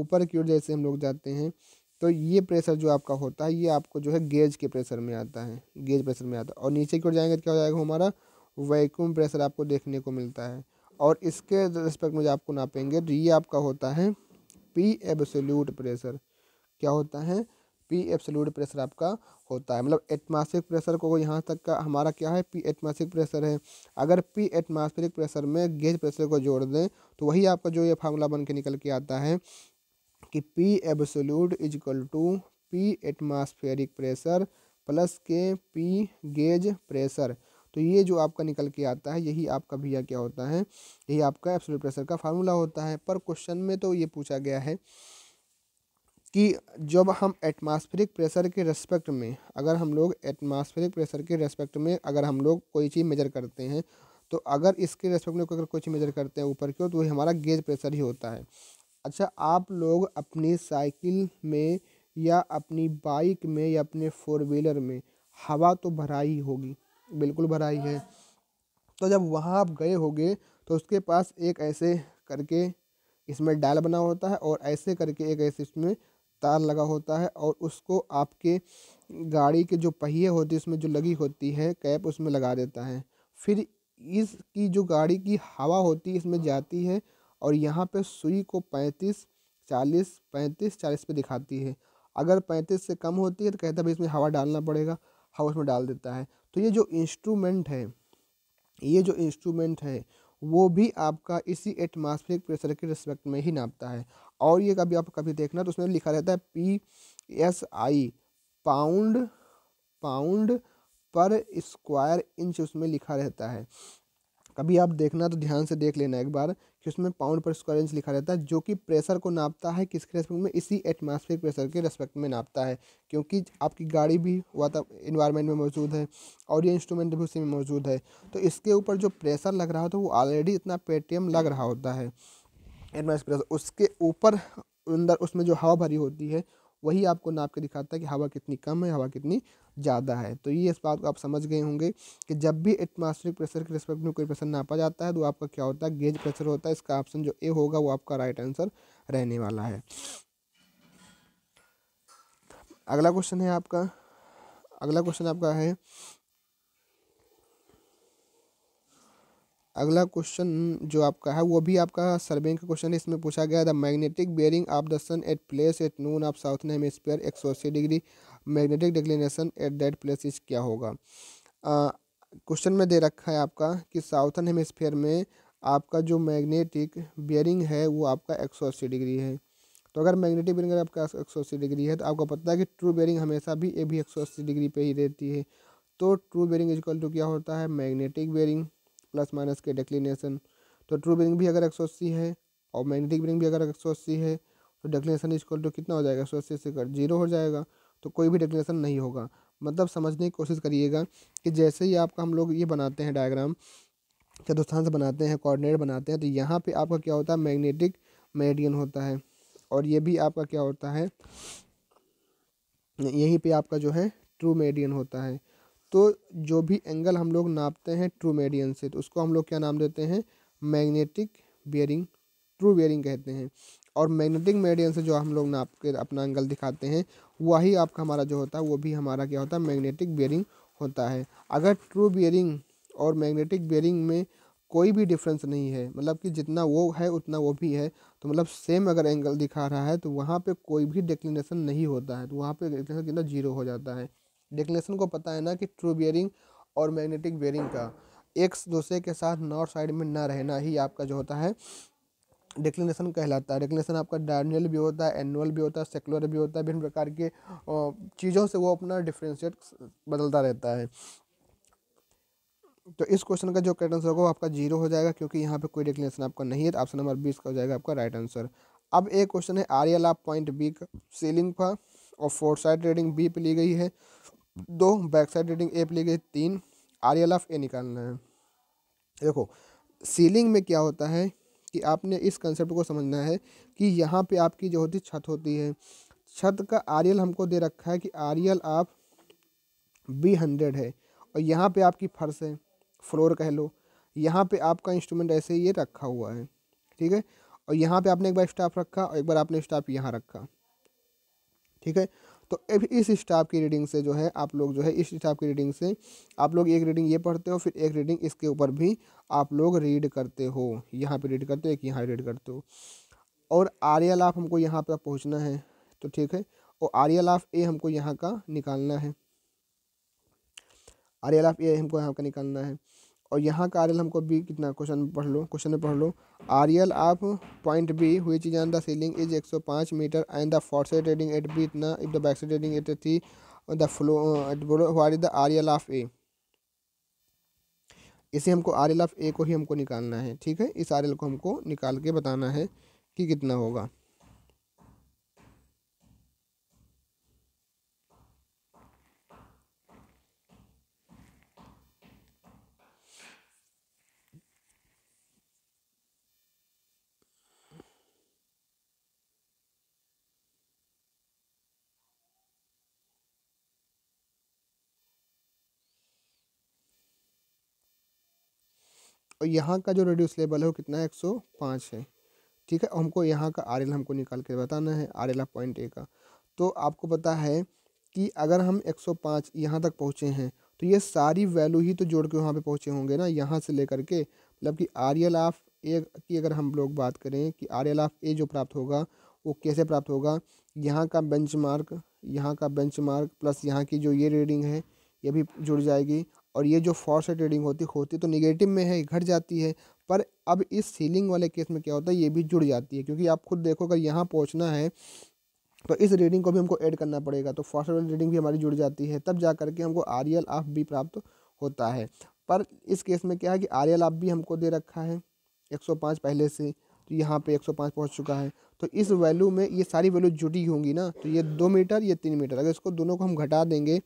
ऊपर की ओर जैसे हम लोग जाते हैं तो ये प्रेशर जो आपका होता है ये आपको जो है गेज के प्रेशर में आता है गेज प्रेशर में आता है और नीचे की ओर जाएंगे तो क्या हो जाएगा हमारा वैक्यूम प्रेशर आपको देखने को मिलता है और इसके रिस्पेक्ट में जो आपको नापेंगे तो ये आपका होता है पी एब्सोल्यूट प्रेशर क्या होता है पी एब्सोल्यूट प्रेशर आपका होता है मतलब एटमास्फेरिक प्रेशर को यहाँ तक का हमारा क्या है पी एटमास्फेरिक प्रेशर है अगर पी एटमास्फेरिक प्रेशर में गेज प्रेशर को जोड़ दें तो वही आपका जो ये फार्मूला बन के निकल के आता है कि P absolute is equal to P atmospheric pressure plus के पी गेज प्रेशर तो ये जो आपका निकल के आता है यही आपका भैया क्या होता है यही आपका एब्सोल्यूट प्रेशर का फार्मूला होता है पर क्वेश्चन में तो ये पूछा गया है कि जब हम एटमॉस्फेरिक प्रेशर के रेस्पेक्ट में अगर हम लोग एटमॉस्फेरिक प्रेशर के रेस्पेक्ट में अगर हम लोग कोई चीज़ मेजर करते हैं तो अगर इसके रेस्पेक्ट में अगर कोई चीज़ मेजर करते हैं ऊपर की ओर तो वही हमारा गेज प्रेशर ही होता है अच्छा आप लोग अपनी साइकिल में या अपनी बाइक में या अपने फोर व्हीलर में हवा तो भरा ही होगी बिल्कुल भरा ही है तो जब वहाँ आप गए होगे तो उसके पास एक ऐसे करके इसमें डायल बना होता है और ऐसे करके एक ऐसे इसमें तार लगा होता है और उसको आपके गाड़ी के जो पहिए होते हैं उसमें जो लगी होती है कैप उसमें लगा देता है फिर इसकी जो गाड़ी की हवा होती है इसमें जाती है और यहाँ पे सुई को पैंतीस चालीस पैंतीस चालीस पे दिखाती है अगर पैंतीस से कम होती है तो कहता है भाई इसमें हवा डालना पड़ेगा हवा उसमें डाल देता है तो ये जो इंस्ट्रूमेंट है ये जो इंस्ट्रूमेंट है वो भी आपका इसी एटमॉस्फेरिक प्रेशर के रिस्पेक्ट में ही नापता है और ये कभी आप कभी देखना तो उसमें लिखा रहता है P S I pound pound per square inch उसमें लिखा रहता है कभी आप देखना तो ध्यान से देख लेना एक बार कि उसमें पाउंड पर स्क्वायर इंच लिखा रहता है जो कि प्रेशर को नापता है किसके रेस्पेक्ट में इसी एटमॉस्फेरिक प्रेशर के रेस्पेक्ट में नापता है क्योंकि आपकी गाड़ी भी वाता इन्वायरमेंट में मौजूद है और ये इंस्ट्रूमेंट भी उसी में मौजूद है तो इसके ऊपर जो प्रेशर लग रहा होता है वो ऑलरेडी इतना पेटीएम लग रहा होता है एटमोसफेयर उसके ऊपर अंदर उसमें जो हवा भरी होती है वही आपको नाप के दिखाता है कि हवा कितनी कम है हवा कितनी ज़्यादा है तो ये इस बात को आप समझ गए होंगे कि जब भी एटमॉस्फेरिक प्रेशर के रिस्पेक्ट में कोई प्रेशर नापा जाता है तो आपका क्या होता है गेज प्रेशर होता है इसका ऑप्शन जो ए होगा वो आपका राइट आंसर रहने वाला है अगला क्वेश्चन है आपका अगला क्वेश्चन आपका है अगला क्वेश्चन जो आपका है वो भी आपका सर्वे का क्वेश्चन है इसमें पूछा गया the magnetic bearing of the sun at place at noon of south hemisphere एक सौ अस्सी degree magnetic declination at that place is क्या होगा क्वेश्चन में दे रखा है आपका कि साउथर्न हेमिस्फीयर में आपका जो मैग्नेटिक बेयरिंग है वो आपका एक सौ अस्सी डिग्री है तो अगर मैग्नेटिक बेयरिंग आपका एक सौ अस्सी डिग्री है तो आपको पता है कि ट्रू बेयरिंग हमेशा भी ए भी एक सौ अस्सी डिग्री पे ही रहती है तो ट्रू इज इक्वल टू क्या होता है मैग्नेटिक बेरिंग प्लस माइनस के डेक्लिनेशन तो ट्रू बिरिंग भी अगर एक सौ अस्सी है और मैग्नेटिक ब्रिंग भी अगर एक सौ अस्सी है तो डेक्लिनेशन इजक्वल टू कितना हो जाएगा एक सौ अस्सी से कर जीरो हो जाएगा तो कोई भी डेक्लिनेशन नहीं होगा मतलब समझने की कोशिश करिएगा कि जैसे ही आपका हम लोग ये बनाते हैं डायग्राम चतुर्थांश बनाते हैं कोऑर्डिनेट बनाते हैं तो यहाँ पे आपका क्या होता है मैग्नेटिक मेरिडियन होता है और ये भी आपका क्या होता है यहीं पे आपका जो है ट्रू मेरिडियन होता है तो जो भी एंगल हम लोग नापते हैं ट्रू मेडियन से तो उसको हम लोग क्या नाम देते हैं मैग्नेटिक बियरिंग ट्रू बियरिंग कहते हैं और मैग्नेटिक मेडियन से जो हम लोग नाप के अपना एंगल दिखाते हैं वही आपका हमारा जो होता है वो भी हमारा क्या होता है मैग्नेटिक बियरिंग होता है अगर ट्रू बियरिंग और मैग्नेटिक बियरिंग में कोई भी डिफरेंस नहीं है मतलब कि जितना वो है उतना वो भी है तो मतलब सेम अगर एंगल दिखा रहा है तो वहाँ पे कोई भी डिक्लिनेशन नहीं होता है तो वहाँ पे डिक्लिनेशन कितना जीरो हो जाता है डिक्लेशन को पता है ना कि ट्रू बियरिंग और मैग्नेटिक बियरिंग का एक दूसरे के साथ नॉर्थ साइड में ना रहना ही आपका जो होता है डिक्लिनेशन कहलाता है डिक्लिनेशन आपका डायनियल भी होता है एनुअल भी होता है सेकुलर भी होता है विभिन्न प्रकार के चीज़ों से वो अपना डिफ्रेंशिएट बदलता रहता है तो इस क्वेश्चन का जो करेक्ट आंसर होगा वो आपका जीरो हो जाएगा क्योंकि यहाँ पे कोई डिक्लिनेशन आपका नहीं है तो ऑप्शन नंबर बीस का हो जाएगा आपका राइट आंसर अब एक क्वेश्चन है आर्यला पॉइंट बी का सीलिंग पर और फोर साइड रेडिंग बी पर ली गई है दो बैक साइड रीडिंग ए पे ली गई तीन आर एल ऑफ ए निकालना है देखो सीलिंग में क्या होता है कि आपने इस कंसेप्ट को समझना है कि यहाँ पे आपकी जो होती छत होती है छत का आर एल हमको दे रखा है कि आर एल आप बी हंड्रेड है और यहाँ पे आपकी फर्श है फ्लोर कह लो यहाँ पे आपका इंस्ट्रूमेंट ऐसे ये रखा हुआ है ठीक है और यहाँ पे आपने एक बार स्टाफ रखा और एक बार आपने स्टाफ यहाँ रखा ठीक है तो इस स्टाफ की रीडिंग से जो है आप लोग जो है इस स्टाफ की रीडिंग से आप लोग एक रीडिंग ये पढ़ते हो फिर एक रीडिंग इसके ऊपर भी आप लोग रीड करते हो यहाँ पे रीड करते हो एक यहाँ रीड करते हो और आर्या आफ़ हमको यहाँ पर पहुँचना है तो ठीक है और आर्या ए हमको यहाँ का निकालना है आर्या ए हमको यहाँ का निकालना है और यहाँ का आर हमको बी कितना क्वेश्चन पढ़ लो क्वेश्चन में पढ़ लो R L of point B हुई चीज ऑन द सीलिंग इज एक सौ पाँच metre and the foresight reading at B इतना if the backsight reading at three the flow at बोलो what is the R L of A इसे हमको आर एल ऑफ ए को ही हमको निकालना है ठीक है इस आर एल को हमको निकाल के बताना है कि कितना होगा और यहाँ का जो रेड्यूस लेवल है वो कितना है एक सौ पाँच है ठीक है हमको यहाँ का आर एल हमको निकाल के बताना है आर एल पॉइंट ए का तो आपको पता है कि अगर हम 105 यहाँ तक पहुँचे हैं तो ये सारी वैल्यू ही तो जोड़ के वहाँ पे पहुँचे होंगे ना यहाँ से लेकर के मतलब कि आर एल ऑफ ए की अगर हम लोग बात करें कि आर एल ऑफ ए जो प्राप्त होगा वो कैसे प्राप्त होगा यहाँ का बेंच मार्क यहाँ का बेंच मार्क प्लस यहाँ की जो ये रीडिंग है ये भी जुड़ जाएगी और ये जो फोर्स ट्रेडिंग होती होती तो निगेटिव में है घट जाती है पर अब इस सीलिंग वाले केस में क्या होता है ये भी जुड़ जाती है क्योंकि आप खुद देखो अगर यहाँ पहुँचना है तो इस रीडिंग को भी हमको ऐड करना पड़ेगा तो फर्स्ट वाली रीडिंग भी हमारी जुड़ जाती है तब जा करके हमको आर एल आफ बी प्राप्त होता है पर इस केस में क्या है कि आर एल आफ बी हमको दे रखा है 105 पहले से तो यहाँ पे 105 पहुँच चुका है तो इस वैल्यू में ये सारी वैल्यू जुटी होंगी ना तो ये दो मीटर ये तीन मीटर अगर इसको दोनों को हम घटा देंगे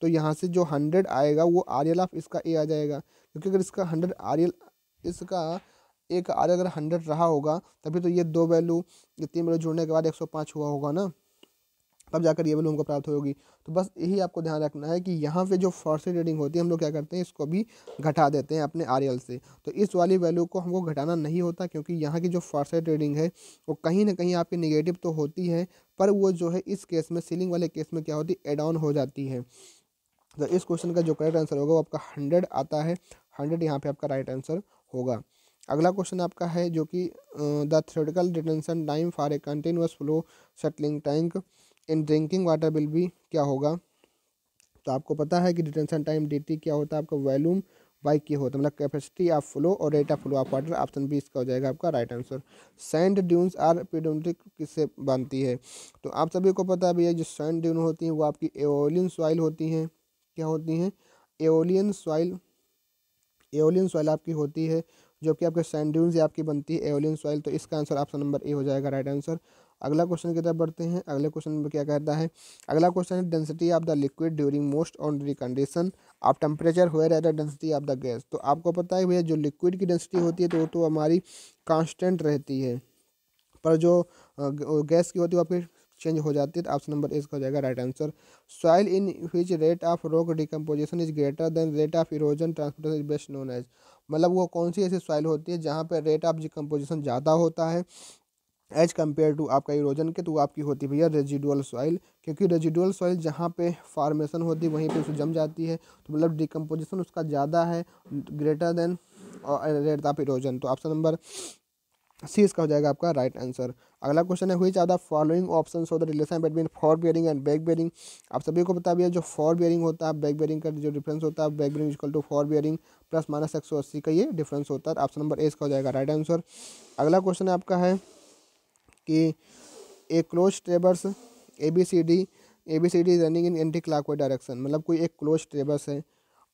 तो यहाँ से जो हंड्रेड आएगा वो आर एल ऑफ इसका ए आ जाएगा क्योंकि अगर इसका हंड्रेड आर एल इसका एक आर अगर हंड्रेड रहा होगा तभी तो ये दो वैल्यू ये तीन वैल्यू जोड़ने के बाद एक सौ पाँच हुआ होगा ना तब जाकर ये वैल्यू हमको प्राप्त होगी तो बस यही आपको ध्यान रखना है कि यहाँ पे जो फॉर्सी रीडिंग होती है हम लोग क्या करते हैं इसको भी घटा देते हैं अपने आर से तो इस वाली वैल्यू को हमको घटाना नहीं होता क्योंकि यहाँ की जो फॉर्सी रीडिंग है वो कहीं ना कहीं आपकी निगेटिव तो होती है पर वो जो है इस केस में सीलिंग वाले केस में क्या होती है एड ऑन हो जाती है तो इस क्वेश्चन का जो करेक्ट आंसर होगा वो आपका हंड्रेड आता है हंड्रेड यहाँ पे आपका राइट आंसर होगा अगला क्वेश्चन आपका है जो कि the theoretical detention time for a continuous flow settling tank in drinking water will be क्या होगा तो आपको पता है कि डिटेंशन टाइम डी क्या होता है आपका वॉल्यूम बाई की होता है मतलब कैपेसिटी ऑफ फ्लो और rate of flow of water option B इसका हो जाएगा आपका right answer sand dunes are पीडोमेटिक किससे बनती है तो आप सभी को पता भी है जो सैंड ड्यून होती हैं वो आपकी एवोलिन सॉइल होती हैं क्या होती हैं एओलियन सॉइल एओलियन सॉइल आपकी होती है जो कि आपके सैंड्यून से आपकी बनती है एओलियन सॉइल तो इसका आंसर ऑप्शन नंबर ए हो जाएगा राइट आंसर अगला क्वेश्चन की तरफ बढ़ते हैं अगले क्वेश्चन में क्या कहता है अगला क्वेश्चन है density of the liquid during most ऑनरी कंडीशन आप टेम्परेचर हुए रहता है डेंसिटी ऑफ द गैस तो आपको पता है भैया जो लिक्विड की डेंसिटी होती है तो वो तो हमारी कांस्टेंट रहती है पर जो गैस की होती है वो आपकी चेंज हो जाती है तो ऑप्शन नंबर इसका हो जाएगा right answer soil in which rate of rock decomposition is greater than rate of erosion transportation is best known as मतलब वो कौन सी ऐसी सॉइल होती है जहाँ पर रेट ऑफ डिकम्पोजिशन ज़्यादा होता है एज कम्पेयर टू आपका इरोजन के तो आपकी होती भैया रेजिडुअल सॉइल क्योंकि रेजिडुअल सॉइल जहाँ पे फार्मेशन होती है वहीं पे उसे जम जाती है तो मतलब डिकम्पोजिशन उसका ज़्यादा है greater than rate of erosion तो ऑप्शन नंबर सी इसका हो जाएगा आपका राइट आंसर अगला क्वेश्चन है which are the following option of the relation between fore bearing and back bearing आप सभी को बता भी है जो फॉर बियरिंग होता है बैक बियरिंग का जो डिफरेंस होता है back bearing equal to fore bearing plus minus एक सौ अस्सी का ये डिफरेंस होता है ऑप्शन नंबर ए इसका हो जाएगा राइट आंसर अगला क्वेश्चन आपका है कि a close traverse A B C D A B C D is running in anti clock direction मतलब कोई एक क्लोज ट्रेबर्स है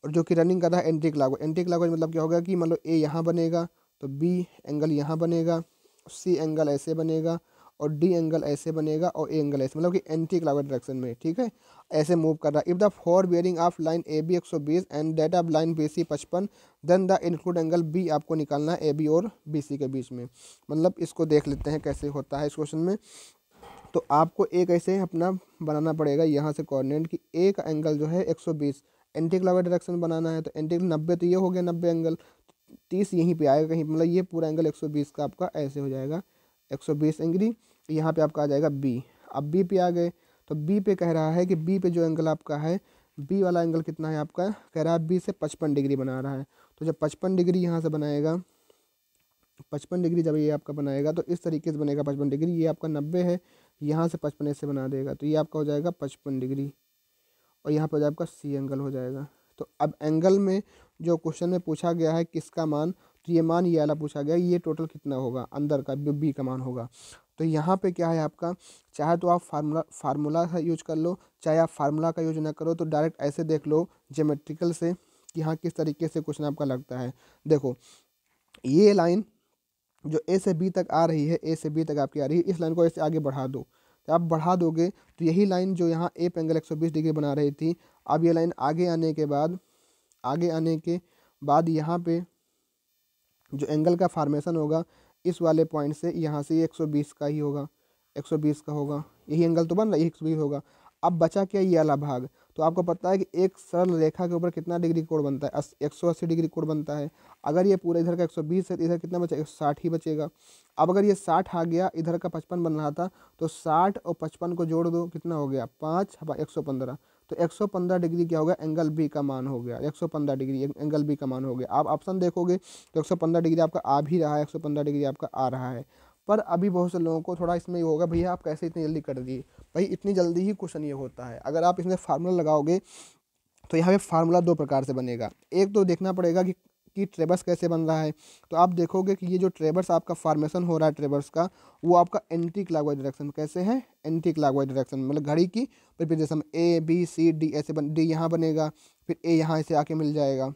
और जो कि रनिंग कर रहा है एंटी क्लाक एंटी क्लाक मतलब क्या होगा कि मतलब ए यहाँ बनेगा तो बी एंगल यहाँ बनेगा सी एंगल ऐसे बनेगा और डी एंगल ऐसे बनेगा और ए एंगल ऐसे मतलब कि एंटी क्लाउड डायरेक्शन में ठीक है ऐसे मूव कर रहा है if the fore bearing of line A B एक सौ बीस and that of line B C पचपन then the include angle B आपको निकालना है ए बी और बी सी के बीच में मतलब इसको देख लेते हैं कैसे होता है इस क्वेश्चन में तो आपको एक ऐसे अपना बनाना पड़ेगा यहाँ से कॉर्डिनेट कि एक एंगल जो है एक सौ बीस एंटी क्लाउड डायरेक्शन बनाना है तो एंटी नब्बे तो ये हो गया नब्बे एंगल तीस यहीं पे आएगा कहीं मतलब ये पूरा एंगल एक सौ बीस का आपका ऐसे हो जाएगा एक सौ बीस एंग्री यहाँ पे आपका आ जाएगा बी अब बी पे आ गए तो बी पे कह रहा है कि बी पे जो एंगल आपका है बी वाला एंगल कितना है आपका कह रहा है बी से पचपन डिग्री बना रहा है तो जब पचपन डिग्री यहाँ से बनाएगा पचपन डिग्री जब ये आपका बनाएगा तो इस तरीके से बनेगा पचपन डिग्री ये आपका नब्बे है यहाँ से पचपन ऐसे बना देगा तो ये आपका हो जाएगा पचपन डिग्री और यहाँ पर हो आपका सी एंगल हो जाएगा तो अब एंगल में जो क्वेश्चन में पूछा गया है किसका मान तो ये मान ये वाला पूछा गया ये टोटल कितना होगा अंदर का बी का मान होगा तो यहाँ पे क्या है आपका चाहे तो आप फार्मूला फार्मूला का यूज कर लो चाहे आप फार्मूला का यूज ना करो तो डायरेक्ट ऐसे देख लो जोमेट्रिकल से कि हाँ किस तरीके से क्वेश्चन आपका लगता है देखो ये लाइन जो ए से बी तक आ रही है ए से बी तक आपकी आ रही है इस लाइन को ऐसे आगे बढ़ा दो तो आप बढ़ा दोगे तो यही लाइन जो यहाँ ए पे एंगल बीस डिग्री बना रही थी अब ये लाइन आगे आने के बाद आगे आने के बाद यहाँ पे जो एंगल का फार्मेशन होगा इस वाले पॉइंट से यहाँ से ये 120 का ही होगा 120 का होगा यही एंगल तो बन रहा है सौ बीस होगा अब बचा क्या ये वाला भाग तो आपको पता है कि एक सरल रेखा के ऊपर कितना डिग्री कोड बनता है एक सौ अस्सी डिग्री कोड बनता है अगर ये पूरा इधर का एक सौ बीस है तो इधर कितना बचा एक सौ साठ ही बचेगा अब अगर ये साठ आ गया इधर का पचपन बन रहा था तो साठ और पचपन को जोड़ दो कितना हो गया पाँच एक सौ पंद्रह तो 115 डिग्री क्या होगा एंगल बी का मान हो गया 115 डिग्री एंगल बी का मान हो गया आप ऑप्शन देखोगे तो 115 डिग्री आपका आ भी रहा है 115 डिग्री आपका आ रहा है पर अभी बहुत से लोगों को थोड़ा इसमें ये होगा भैया आप कैसे इतनी जल्दी कर दिए भाई इतनी जल्दी ही क्वेश्चन ये होता है अगर आप इसमें फार्मूला लगाओगे तो यहाँ पे फार्मूला दो प्रकार से बनेगा एक तो देखना पड़ेगा कि कि ट्रेबर्स कैसे बन रहा है तो आप देखोगे कि ये जो ट्रेबर्स आपका फार्मेशन हो रहा है ट्रेबर्स का वो आपका एंटी वाइज डायरेक्शन कैसे है एंटी वाइज डायरेक्शन मतलब घड़ी की प्रिपेजेशन ए बी सी डी ऐसे बन डी यहाँ बनेगा फिर ए यहाँ ऐसे आके मिल जाएगा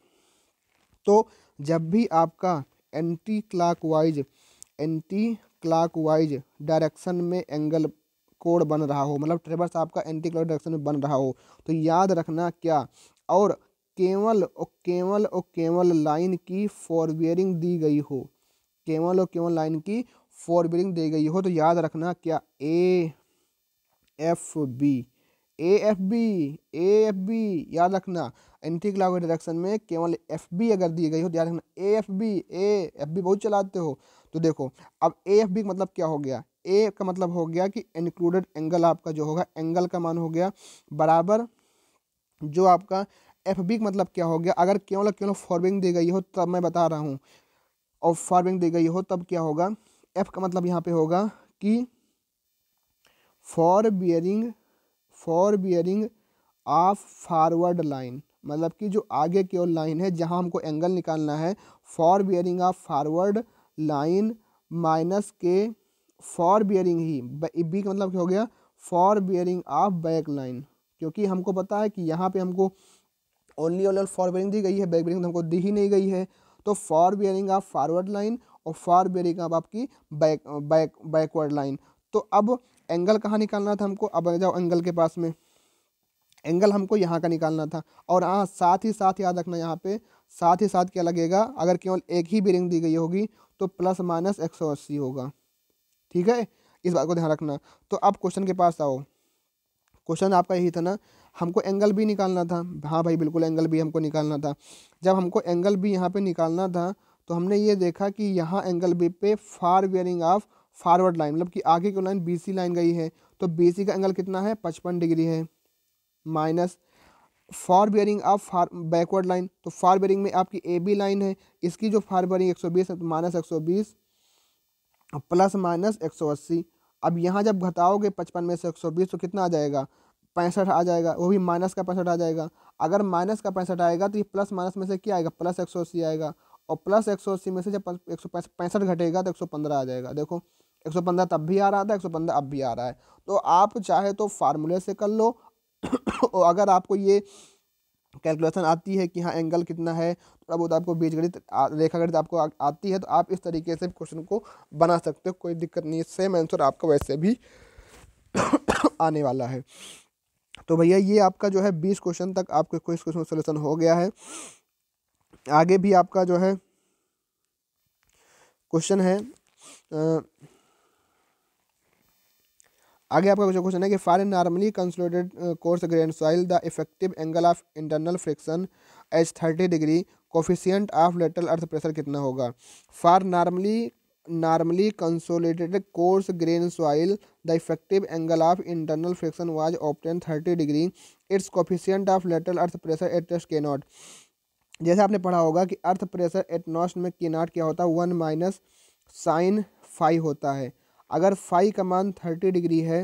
तो जब भी आपका anti wise anti wise direction में एंगल कोड बन रहा हो मतलब ट्रेबर्स आपका एंटी क्लाक डायरेक्शन में बन रहा हो तो याद रखना क्या और केवल और केवल और केवल लाइन की फॉरबियरिंग दी गई हो केवल और केवल लाइन की फॉरबियरिंग दी गई हो तो याद रखना क्या A F B A F B A F B याद रखना एंटी क्लाउड डायरेक्शन में केवल एफ बी अगर दी गई हो तो याद रखना A F B A F B बहुत चलाते हो तो देखो अब ए एफ बी का मतलब क्या हो गया ए का मतलब हो गया कि इंक्लूडेड एंगल आपका जो होगा एंगल का मान हो गया बराबर जो आपका एफ बी मतलब क्या हो गया अगर क्यों ना क्यों फॉर्मिंग दी गई हो तब मैं बता रहा हूँ और फॉर्मिंग दी गई हो तब क्या होगा एफ का मतलब यहाँ पे होगा कि fore bearing fore bearing of forward line मतलब कि जो आगे की ओर लाइन है जहाँ हमको एंगल निकालना है fore bearing of forward line minus के फॉर बियरिंग ही बी का मतलब क्या हो गया fore bearing of back line क्योंकि हमको पता है कि यहाँ पे हमको only all all fore bearing दी गई है बैक बेयरिंग हमको दी ही नहीं गई है तो fore bearing of forward line और फॉर बेयरिंग ऑफ आपकी बैक बैक बैकवर्ड लाइन तो अब एंगल कहाँ निकालना था हमको अब जाओ एंगल के पास में एंगल हमको यहाँ का निकालना था और हाँ साथ ही साथ याद रखना यहाँ पे साथ ही साथ क्या लगेगा अगर केवल एक ही बेयरिंग दी गई होगी तो प्लस माइनस एक सौ अस्सी होगा ठीक है इस बात को ध्यान रखना तो अब क्वेश्चन के पास आओ क्वेश्चन आपका यही था ना हमको एंगल भी निकालना था हाँ भाई बिल्कुल एंगल भी हमको निकालना था जब हमको एंगल भी यहाँ पे निकालना था तो हमने ये देखा कि यहाँ एंगल बी पे fore bearing of forward line मतलब कि आगे की लाइन बी लाइन गई है तो बी का एंगल कितना है पचपन डिग्री है minus fore bearing of fore backward line तो फार बेयरिंग में आपकी ए बी लाइन है इसकी जो फार बेयरिंग 120 है तो माइनस बीस प्लस माइनस 180 अब यहाँ जब घटाओगे 55 में से 120 तो कितना आ जाएगा पैंसठ आ जाएगा वो भी माइनस का पैंसठ आ जाएगा अगर माइनस का पैंसठ आएगा तो ये प्लस माइनस में से क्या आएगा प्लस एक सौ अस्सी आएगा और प्लस एक सौ अस्सी में से जब एक सौ पैंसठ घटेगा तो एक सौ पंद्रह आ जाएगा देखो एक सौ पंद्रह तब भी आ रहा था एक सौ पंद्रह अब भी आ रहा है तो आप चाहे तो फार्मूले से कर लो और अगर आपको ये कैलकुलेशन आती है कि हाँ एंगल कितना है थोड़ा तो बहुत तो आपको गणित रेखा गणित आपको आ, आती है तो आप इस तरीके से क्वेश्चन को बना सकते हो कोई दिक्कत नहीं है सेम आंसर आपका वैसे भी आने वाला है तो भैया ये आपका जो है बीस क्वेश्चन तक आपके क्विज क्वेश्चन सोल्यूशन हो गया है आगे भी आपका जो है क्वेश्चन है आगे आपका क्वेश्चन है कि for an normally consolidated coarse grain soil the effective angle of internal friction H thirty degree coefficient of lateral earth pressure कितना होगा for normally normally consolidated coarse grain soil The effective angle of internal friction was obtained 30 degree. Its coefficient of lateral earth pressure at K naught जैसे आपने पढ़ा होगा कि अर्थ प्रेशर एट नॉस्ट में के नॉट क्या होता है वन माइनस साइन फाइव होता है अगर फाइव का मान थर्टी डिग्री है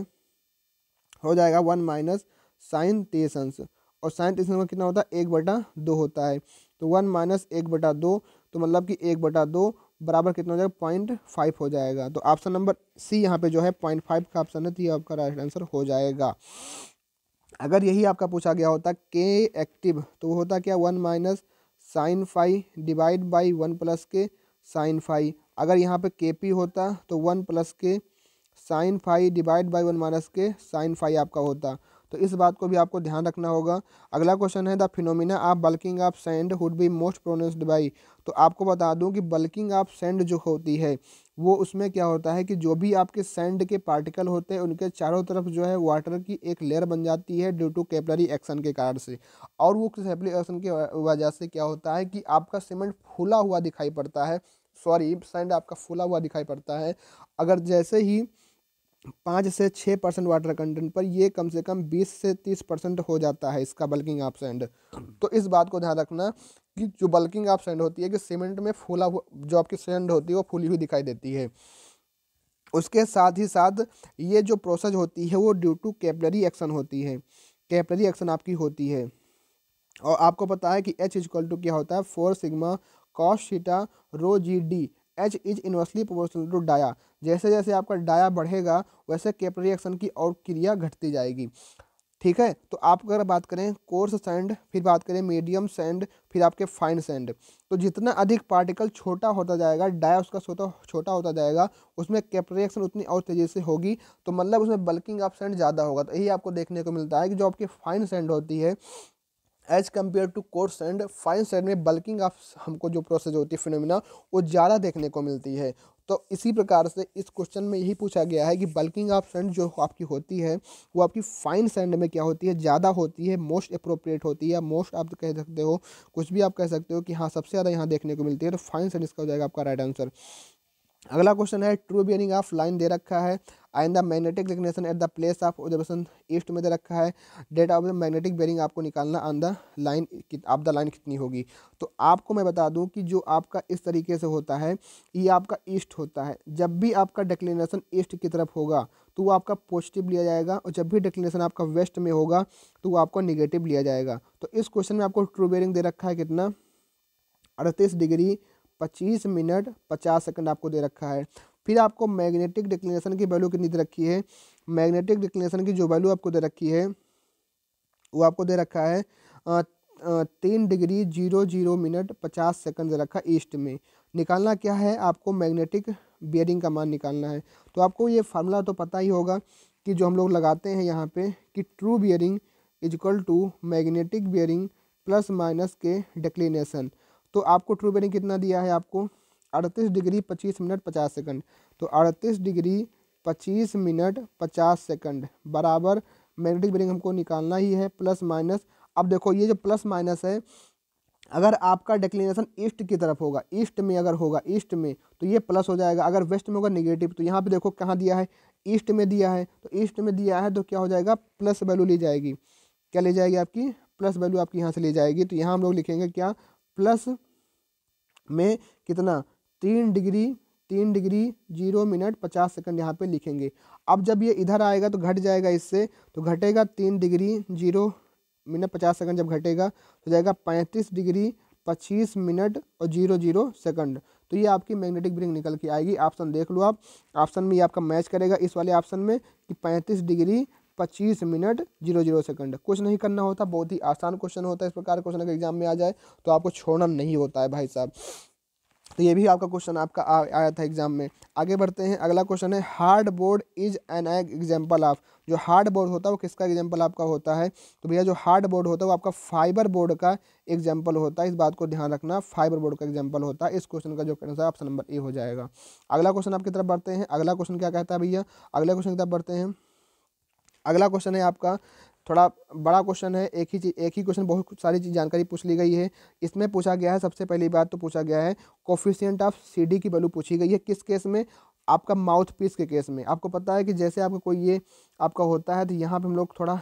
हो जाएगा वन माइनस साइन तेसंस और साइन तेसंस का कितना होता है एक बटा दो होता है तो वन माइनस एक बटा दो तो मतलब कि एक बटा दो बराबर कितना हो जाएगा पॉइंट फाइव हो जाएगा तो ऑप्शन नंबर सी यहाँ पे जो है पॉइंट फाइव का ऑप्शन है तो ये आपका राइट आंसर हो जाएगा अगर यही आपका पूछा गया होता के एक्टिव तो वो होता क्या one minus sine five divide by one plus के साइन फाइव अगर यहाँ पे के पी होता तो वन प्लस के sine five divide by one minus के साइन फाइव आपका होता तो इस बात को भी आपको ध्यान रखना होगा अगला क्वेश्चन है the phenomena of bulking of sand would be most pronounced by तो आपको बता दूं कि बल्किंग ऑफ सेंड जो होती है वो उसमें क्या होता है कि जो भी आपके सेंड के पार्टिकल होते हैं उनके चारों तरफ जो है वाटर की एक लेयर बन जाती है ड्यू टू कैपलरी एक्शन के कारण से और वो कैपलरी एक्शन की वजह से क्या होता है कि आपका सीमेंट फूला हुआ दिखाई पड़ता है सॉरी सेंड आपका फूला हुआ दिखाई पड़ता है अगर जैसे ही पाँच से छः परसेंट वाटर कंटेंट पर ये कम से कम बीस से तीस परसेंट हो जाता है इसका बल्किंग ऑफ सैंड तो इस बात को ध्यान रखना कि जो बल्किंग ऑफ सैंड होती है कि सीमेंट में फूला हुआ जो आपकी सैंड होती है वो फूली हुई दिखाई देती है उसके साथ ही साथ ये जो प्रोसेस होती है वो ड्यू टू कैपलरी एक्शन होती है कैपलरी एक्शन आपकी होती है और आपको पता है कि एच इजक्वल टू क्या होता है four sigma cos rho G D H is inversely proportional to dia जैसे जैसे आपका डाया बढ़ेगा वैसे कैप रिएक्शन की और क्रिया घटती जाएगी ठीक है तो आप अगर बात करें कोर्स सैंड फिर बात करें मीडियम सैंड फिर आपके फाइन सैंड तो जितना अधिक पार्टिकल छोटा होता जाएगा डाया उसका छोटा छोटा होता जाएगा उसमें कैप रिएक्शन उतनी और तेज़ी से होगी तो मतलब उसमें बल्किंग ऑफ सैंड ज़्यादा होगा तो यही आपको देखने को मिलता है कि जो आपकी फाइन सैंड होती है as compare to coarse and fine side में बल्किंग ऑफ हमको जो प्रोसेस होती है फिनोमिना वो ज़्यादा देखने को मिलती है तो इसी प्रकार से इस क्वेश्चन में यही पूछा गया है कि बल्किंग ऑफ सेंड जो आपकी होती है वो आपकी फाइन सेंड में क्या होती है ज़्यादा होती है मोस्ट अप्रोप्रिएट होती है मोस्ट आप कह सकते हो कुछ भी आप कह सकते हो कि हाँ सबसे ज़्यादा यहाँ देखने को मिलती है तो फाइन सेंड इसका हो जाएगा आपका राइट आंसर अगला क्वेश्चन है ट्रू बियरिंग ऑफ लाइन दे रखा है I the magnetic declination at the place of observation east में दे रखा है date of the magnetic bearing आपको निकालना on the line of the line कितनी होगी तो आपको मैं बता दूं कि जो आपका इस तरीके से होता है ये आपका ईस्ट होता है जब भी आपका डिक्लिनेशन ईस्ट की तरफ होगा तो वो आपका पॉजिटिव लिया जाएगा और जब भी डिक्लिनेशन आपका वेस्ट में होगा तो वो आपको निगेटिव लिया जाएगा तो इस क्वेश्चन में आपको ट्रू बियरिंग दे रखा है कितना अड़तीस डिग्री पच्चीस मिनट पचास सेकंड आपको दे रखा है फिर आपको मैग्नेटिक डिक्लिनेशन की वैल्यू कितनी दे रखी है मैग्नेटिक डिक्लिनेशन की जो वैल्यू आपको दे रखी है वो आपको दे रखा है तीन डिग्री जीरो जीरो मिनट पचास सेकंड दे रखा ईस्ट में निकालना क्या है आपको मैग्नेटिक बियरिंग का मान निकालना है तो आपको ये फार्मूला तो पता ही होगा कि जो हम लोग लगाते हैं यहाँ पे कि true bearing equal to magnetic bearing plus minus के डिक्लिनेशन तो आपको ट्रू बेरिंग कितना दिया है आपको अड़तीस डिग्री पच्चीस मिनट पचास सेकंड तो अड़तीस डिग्री पच्चीस मिनट पचास सेकंड बराबर मैग्नेटिक बेरिंग हमको निकालना ही है प्लस माइनस अब देखो ये जो प्लस माइनस है अगर आपका डिक्लिनेशन ईस्ट की तरफ होगा ईस्ट में अगर होगा ईस्ट में तो ये प्लस हो जाएगा अगर वेस्ट में होगा निगेटिव तो यहाँ पर देखो कहाँ दिया है ईस्ट में दिया है तो ईस्ट में दिया है तो क्या हो जाएगा प्लस वैल्यू ली जाएगी क्या ले जाएगी आपकी प्लस वैल्यू आपकी यहाँ से ले जाएगी तो यहाँ हम लोग लिखेंगे क्या प्लस में कितना तीन डिग्री तीन डिग्री जीरो मिनट पचास सेकंड यहाँ पे लिखेंगे अब जब ये इधर आएगा तो घट जाएगा इससे तो घटेगा तीन डिग्री जीरो मिनट पचास सेकंड जब घटेगा तो जाएगा पैंतीस डिग्री पच्चीस मिनट और जीरो जीरो सेकंड तो ये आपकी मैग्नेटिक ब्रिंग निकल के आएगी ऑप्शन देख लो आप ऑप्शन में ये आपका मैच करेगा इस वाले ऑप्शन में कि पैंतीस डिग्री पच्चीस मिनट जीरो जीरो सेकंड कुछ नहीं करना होता बहुत ही आसान क्वेश्चन होता है इस प्रकार क्वेश्चन अगर एग्जाम में आ जाए तो आपको छोड़ना नहीं होता है भाई साहब तो ये भी आपका क्वेश्चन आपका आ, आया था एग्जाम में आगे बढ़ते हैं अगला क्वेश्चन है hard board is an egg example of जो हार्ड बोर्ड होता है वो किसका एग्जाम्पल आपका होता है तो भैया जो हार्ड बोर्ड होता है वो आपका फाइबर बोर्ड का एग्जाम्पल होता है इस बात को ध्यान रखना फाइबर बोर्ड का एग्जाम्पल होता है इस क्वेश्चन का जो आंसर ऑप्शन नंबर ए हो जाएगा अगला क्वेश्चन आपकी तरफ बढ़ते हैं अगला क्वेश्चन क्या कहता है भैया अगला क्वेश्चन की तरफ बढ़ते हैं अगला क्वेश्चन है आपका थोड़ा बड़ा क्वेश्चन है एक ही चीज एक ही क्वेश्चन बहुत सारी चीज जानकारी पूछ ली गई है इसमें पूछा गया है सबसे पहली बात तो पूछा गया है कोफिशियंट ऑफ सीडी की वैल्यू पूछी गई है किस केस में आपका माउथ पीस के केस में आपको पता है कि जैसे आपका कोई ये आपका होता है तो यहाँ पर हम लोग थोड़ा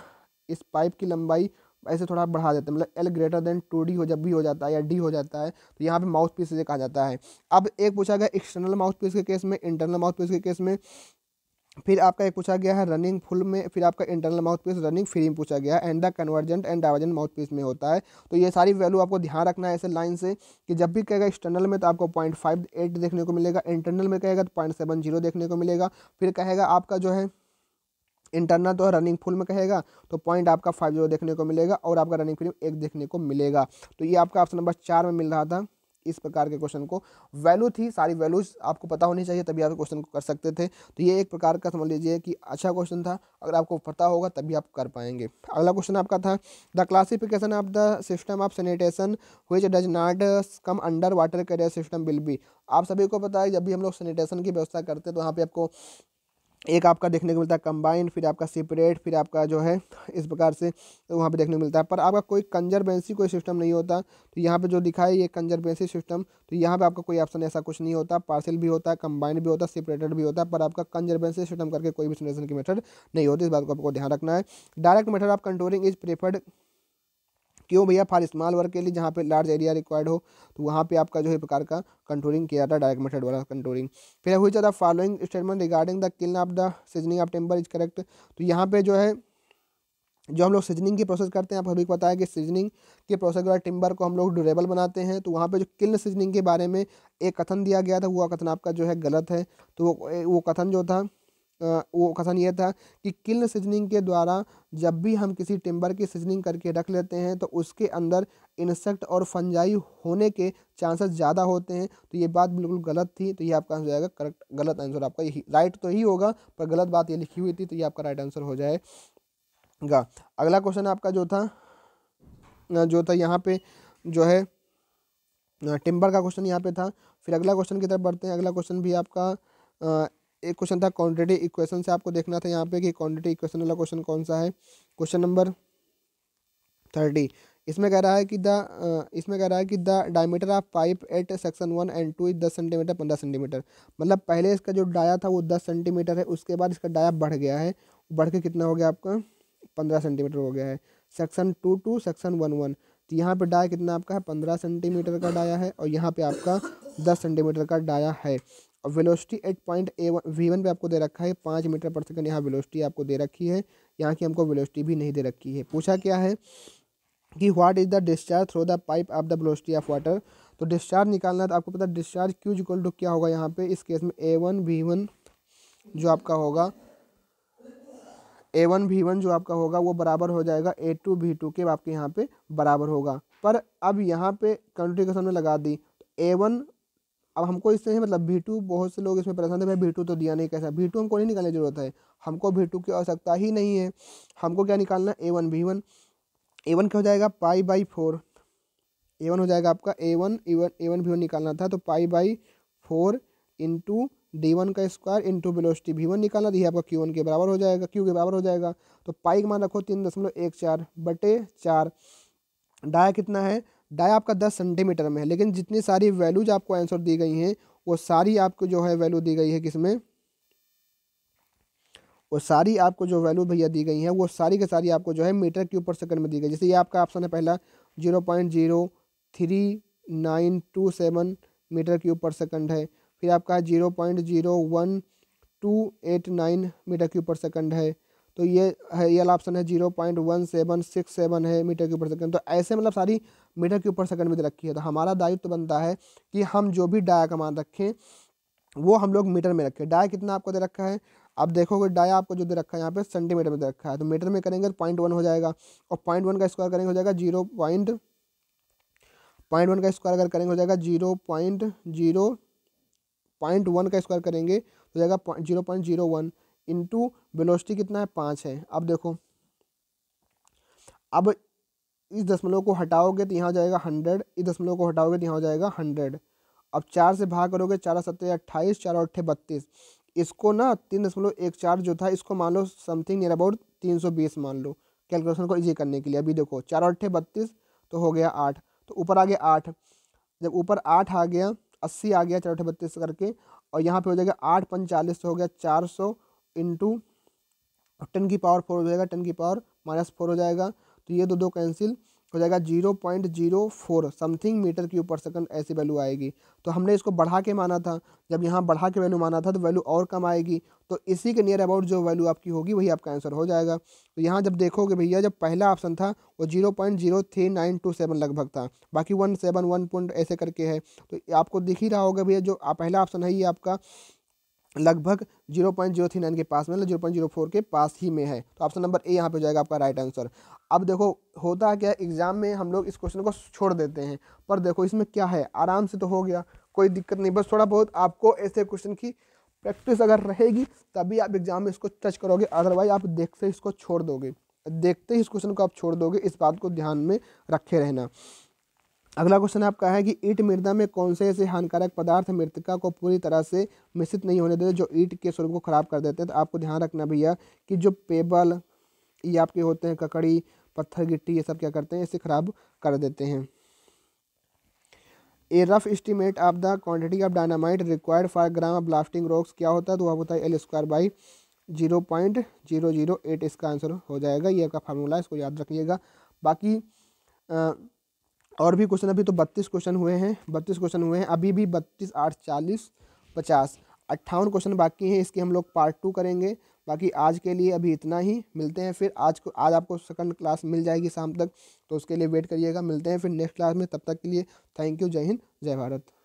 इस पाइप की लंबाई ऐसे थोड़ा बढ़ा देते हैं मतलब L greater than two D हो जब भी हो जाता है या डी हो जाता है तो यहाँ पे माउथ पीस से कहा जाता है अब एक पूछा गया एक्सटर्नल माउथ पीस के केस में इंटरनल माउथ पीस के केस में फिर आपका एक पूछा गया है रनिंग फुल में फिर आपका internal mouth piece running free में पूछा गया है and the convergent and divergent mouth piece में होता है तो ये सारी वैल्यू आपको ध्यान रखना है ऐसे लाइन से कि जब भी कहेगा एक्सटर्नल में तो आपको पॉइंट फाइव एट देखने को मिलेगा इंटरनल में कहेगा तो पॉइंट सेवन जीरो देखने को मिलेगा फिर कहेगा आपका जो है इंटरनल तो रनिंग फुल में कहेगा तो पॉइंट आपका फाइव जीरो देखने को मिलेगा और आपका रनिंग फ्री एक देखने को मिलेगा तो ये आपका ऑप्शन नंबर चार में मिल रहा था इस प्रकार के क्वेश्चन को वैल्यू थी सारी वैल्यूज आपको पता होनी चाहिए तभी आप क्वेश्चन को कर सकते थे तो ये एक प्रकार का समझ लीजिए कि अच्छा क्वेश्चन था अगर आपको पता होगा तभी आप कर पाएंगे अगला क्वेश्चन आपका था the classification of the system of sanitation which does not come under water carrier system will be आप सभी को पता है जब भी हम लोग सैनिटेशन की व्यवस्था करते हैं तो वहाँ पर आपको एक आपका देखने को मिलता है कंबाइन फिर आपका सेपरेट फिर आपका जो है इस प्रकार से तो वहाँ पे देखने को मिलता है पर आपका कोई कंजर्वेंसी कोई सिस्टम नहीं होता तो यहाँ पे जो दिखा है ये कंजर्वेंसी सिस्टम तो यहाँ पे आपका कोई ऑप्शन ऐसा कुछ नहीं होता पार्सल भी होता है कंबाइन भी होता है सेपरेटेड भी होता है पर आपका कंजर्वेंसी सिस्टम करके कोई भी सिलेक्शन की मेथड नहीं होती इस बात को आपको ध्यान रखना है direct method of controlling is preferred क्यों भैया फॉर स्मॉल वर्क के लिए जहाँ पे लार्ज एरिया रिक्वायर्ड हो तो वहाँ पे आपका जो है प्रकार का कंट्रोलिंग किया था डायरेक्ट मेथड वाला कंट्रोलिंग फिर हुई था following statement regarding the kill of the seasoning of temper is correct तो यहाँ पे जो है जो हम लोग सीजनिंग की प्रोसेस करते हैं आप अभी पता है कि सीजनिंग के प्रोसेस द्वारा टिम्बर को हम लोग ड्यूरेबल बनाते हैं तो वहाँ पे जो किल्न सीजनिंग के बारे में एक कथन दिया गया था वो कथन आपका जो है गलत है तो वो वो कथन जो था वो कथन ये था कि किल्न सीजनिंग के द्वारा जब भी हम किसी टिम्बर की सीजनिंग करके रख लेते हैं तो उसके अंदर इंसेक्ट और फंजाई होने के चांसेस ज़्यादा होते हैं तो ये बात बिल्कुल गलत थी तो ये आपका आंसर जाएगा करेक्ट गलत आंसर आपका यही राइट तो ही होगा पर गलत बात ये लिखी हुई थी तो ये आपका राइट आंसर हो जाएगा अगला क्वेश्चन आपका जो था जो था यहाँ पे जो है टिम्बर का क्वेश्चन यहाँ पे था फिर अगला क्वेश्चन की तरफ बढ़ते हैं अगला क्वेश्चन भी आपका एक क्वेश्चन था क्वान्टिटी इक्वेशन से आपको देखना था यहाँ पे कि क्वान्टिटी इक्वेशन वाला क्वेश्चन कौन सा है क्वेश्चन नंबर थर्टी इसमें कह रहा है कि द इसमें कह रहा है कि the diameter of pipe at section one and two is दस सेंटीमीटर पंद्रह सेंटीमीटर मतलब पहले इसका जो डाया था वो दस सेंटीमीटर है उसके बाद इसका डाया बढ़ गया है बढ़ के कितना हो गया आपका पंद्रह सेंटीमीटर हो गया है section two two section one one तो यहाँ पे डाया कितना आपका है पंद्रह सेंटीमीटर का डाया है और यहाँ पे आपका दस सेंटीमीटर का डाया है और velocity at point A V one पर आपको दे रखा है पाँच मीटर पर सेकंड यहाँ वेलोसिटी आपको दे रखी है यहाँ की हमको वेलोसिटी भी नहीं दे रखी है पूछा क्या है कि what is the discharge through the pipe of the velocity of water तो डिस्चार्ज निकालना तो आपको पता डिस्चार्ज क्यूज इक्वल टू क्या होगा यहाँ पे इस केस में ए वन वी वन जो आपका होगा ए वन वी वन जो आपका होगा वो बराबर हो जाएगा ए टू वी टू के आपके यहाँ पे बराबर होगा पर अब यहाँ पे कंट्री के सामने लगा दी ए वन अब हमको इससे मतलब वी टू बहुत से लोग इसमें परेशान थे भाई वी टू तो दिया नहीं कैसा वी टू हमको नहीं निकालने की जरूरत है हमको वी टू की आवश्यकता ही नहीं है हमको क्या निकालना A one V one A one क्या हो जाएगा pi by four A one हो जाएगा आपका A one A one A one one निकालना था तो pi by four into D one का square into velocity V one निकालना दिया आपका क्यू वन के बराबर हो जाएगा क्यू के बराबर हो जाएगा तो पाई का मान रखो तीन दशमलव एक चार बटे चार डाया कितना है डाई आपका दस सेंटीमीटर में है लेकिन जितनी सारी वैल्यूज आपको आंसर दी गई हैं वो सारी आपको जो है वैल्यू दी गई है किसमें वो सारी आपको जो वैल्यू भैया दी गई है वो सारी के सारी आपको जो है मीटर क्यूब पर सेकंड में दी गई जैसे ये आपका ऑप्शन है पहला zero point zero three nine two seven metre cube per second है फिर आपका zero point zero one two eight nine metre cube per second है तो ये है ये ऑप्शन है zero point one seven six seven है मीटर क्यूब पर सेकंड तो ऐसे मतलब सारी मीटर के ऊपर सेकंड में दे रखी है तो हमारा दायित्व तो बनता है कि हम जो भी डाया का मान रखें वो हम लोग मीटर में रखें डाया कितना आपको दे रखा है आप देखोगे डाया आपको जो दे रखा है यहाँ पे सेंटीमीटर में दे रखा है तो मीटर में करेंगे तो पॉइंट वन हो जाएगा और पॉइंट वन का स्क्वायर करेंगे हो जाएगा जीरो पॉइंट पॉइंट वन का स्क्वायर अगर करेंगे हो जाएगा zero point zero point one का स्क्वायर करेंगे तो हो जाएगा zero point zero one into velocity कितना है पाँच है अब देखो अब इस दशमलव को हटाओगे तो यहाँ हो जाएगा हंड्रेड इस दशमलव को हटाओगे तो यहाँ हो जाएगा हंड्रेड अब चार से भाग करोगे चार सत्तर अट्ठाईस चार अट्ठे बत्तीस इसको ना तीन दशमलव एक चार जो था इसको मान लो समथिंग नियर अबाउट तीन सौ बीस मान लो कैलकुलेशन को ईजी करने के लिए अभी देखो चार अट्ठे बत्तीस तो हो गया आठ तो ऊपर आ गया आठ जब ऊपर आठ आ गया अस्सी आ गया चार अट्ठे बत्तीस करके और यहाँ पे हो जाएगा आठ पंचालीस तो हो गया चार सौ इंटू टेन की पावर फोर हो जाएगा टेन की पावर माइनस फोर हो जाएगा तो ये दो दो कैंसिल हो जाएगा zero point zero four something metre की ऊपर सेकंड ऐसी वैल्यू आएगी तो हमने इसको बढ़ा के माना था जब यहाँ बढ़ा के वैल्यू माना था तो वैल्यू और कम आएगी तो इसी के नियर अबाउट जो वैल्यू आपकी होगी वही आपका आंसर हो जाएगा तो यहाँ जब देखोगे भैया जब पहला ऑप्शन था वो zero point zero three nine two seven लगभग था बाकी वन सेवन वन पॉइंट ऐसे करके है तो आपको दिख ही रहा होगा भैया जो पहला ऑप्शन है ये आपका लगभग zero point zero three nine के पास में मतलब जीरो पॉइंट जीरो फोर के पास ही में है तो ऑप्शन नंबर ए यहाँ पे हो जाएगा आपका राइट आंसर अब देखो होता क्या एग्जाम में हम लोग इस क्वेश्चन को छोड़ देते हैं पर देखो इसमें क्या है आराम से तो हो गया कोई दिक्कत नहीं बस थोड़ा बहुत आपको ऐसे क्वेश्चन की प्रैक्टिस अगर रहेगी तभी आप एग्जाम में इसको टच करोगे अदरवाइज आप देखते इसको छोड़ दोगे देखते ही इस क्वेश्चन को आप छोड़ दोगे इस बात को ध्यान में रखे रहना अगला क्वेश्चन आपका है कि ईट मृदा में कौन से ऐसे हानिकारक पदार्थ मृतका को पूरी तरह से मिश्रित नहीं होने देते जो ईट के स्वरूप को ख़राब कर देते हैं तो आपको ध्यान रखना भैया कि जो पेबल ये आपके होते हैं ककड़ी पत्थर गिट्टी ये सब क्या करते हैं इसे ख़राब कर देते हैं a rough estimate of the quantity of dynamite required for gram of blasting rocks क्या होता है तो वह होता है L square by zero point zero zero eight इसका आंसर हो जाएगा ये आपका फार्मूला इसको याद रखिएगा बाकी और भी क्वेश्चन अभी तो बत्तीस क्वेश्चन हुए हैं बत्तीस क्वेश्चन हुए हैं अभी भी बत्तीस आठ चालीस पचास अट्ठावन क्वेश्चन बाकी हैं इसके हम लोग पार्ट टू करेंगे बाकी आज के लिए अभी इतना ही मिलते हैं फिर आज को आज आपको सेकंड क्लास मिल जाएगी शाम तक तो उसके लिए वेट करिएगा मिलते हैं फिर नेक्स्ट क्लास में तब तक के लिए थैंक यू जय हिंद जय भारत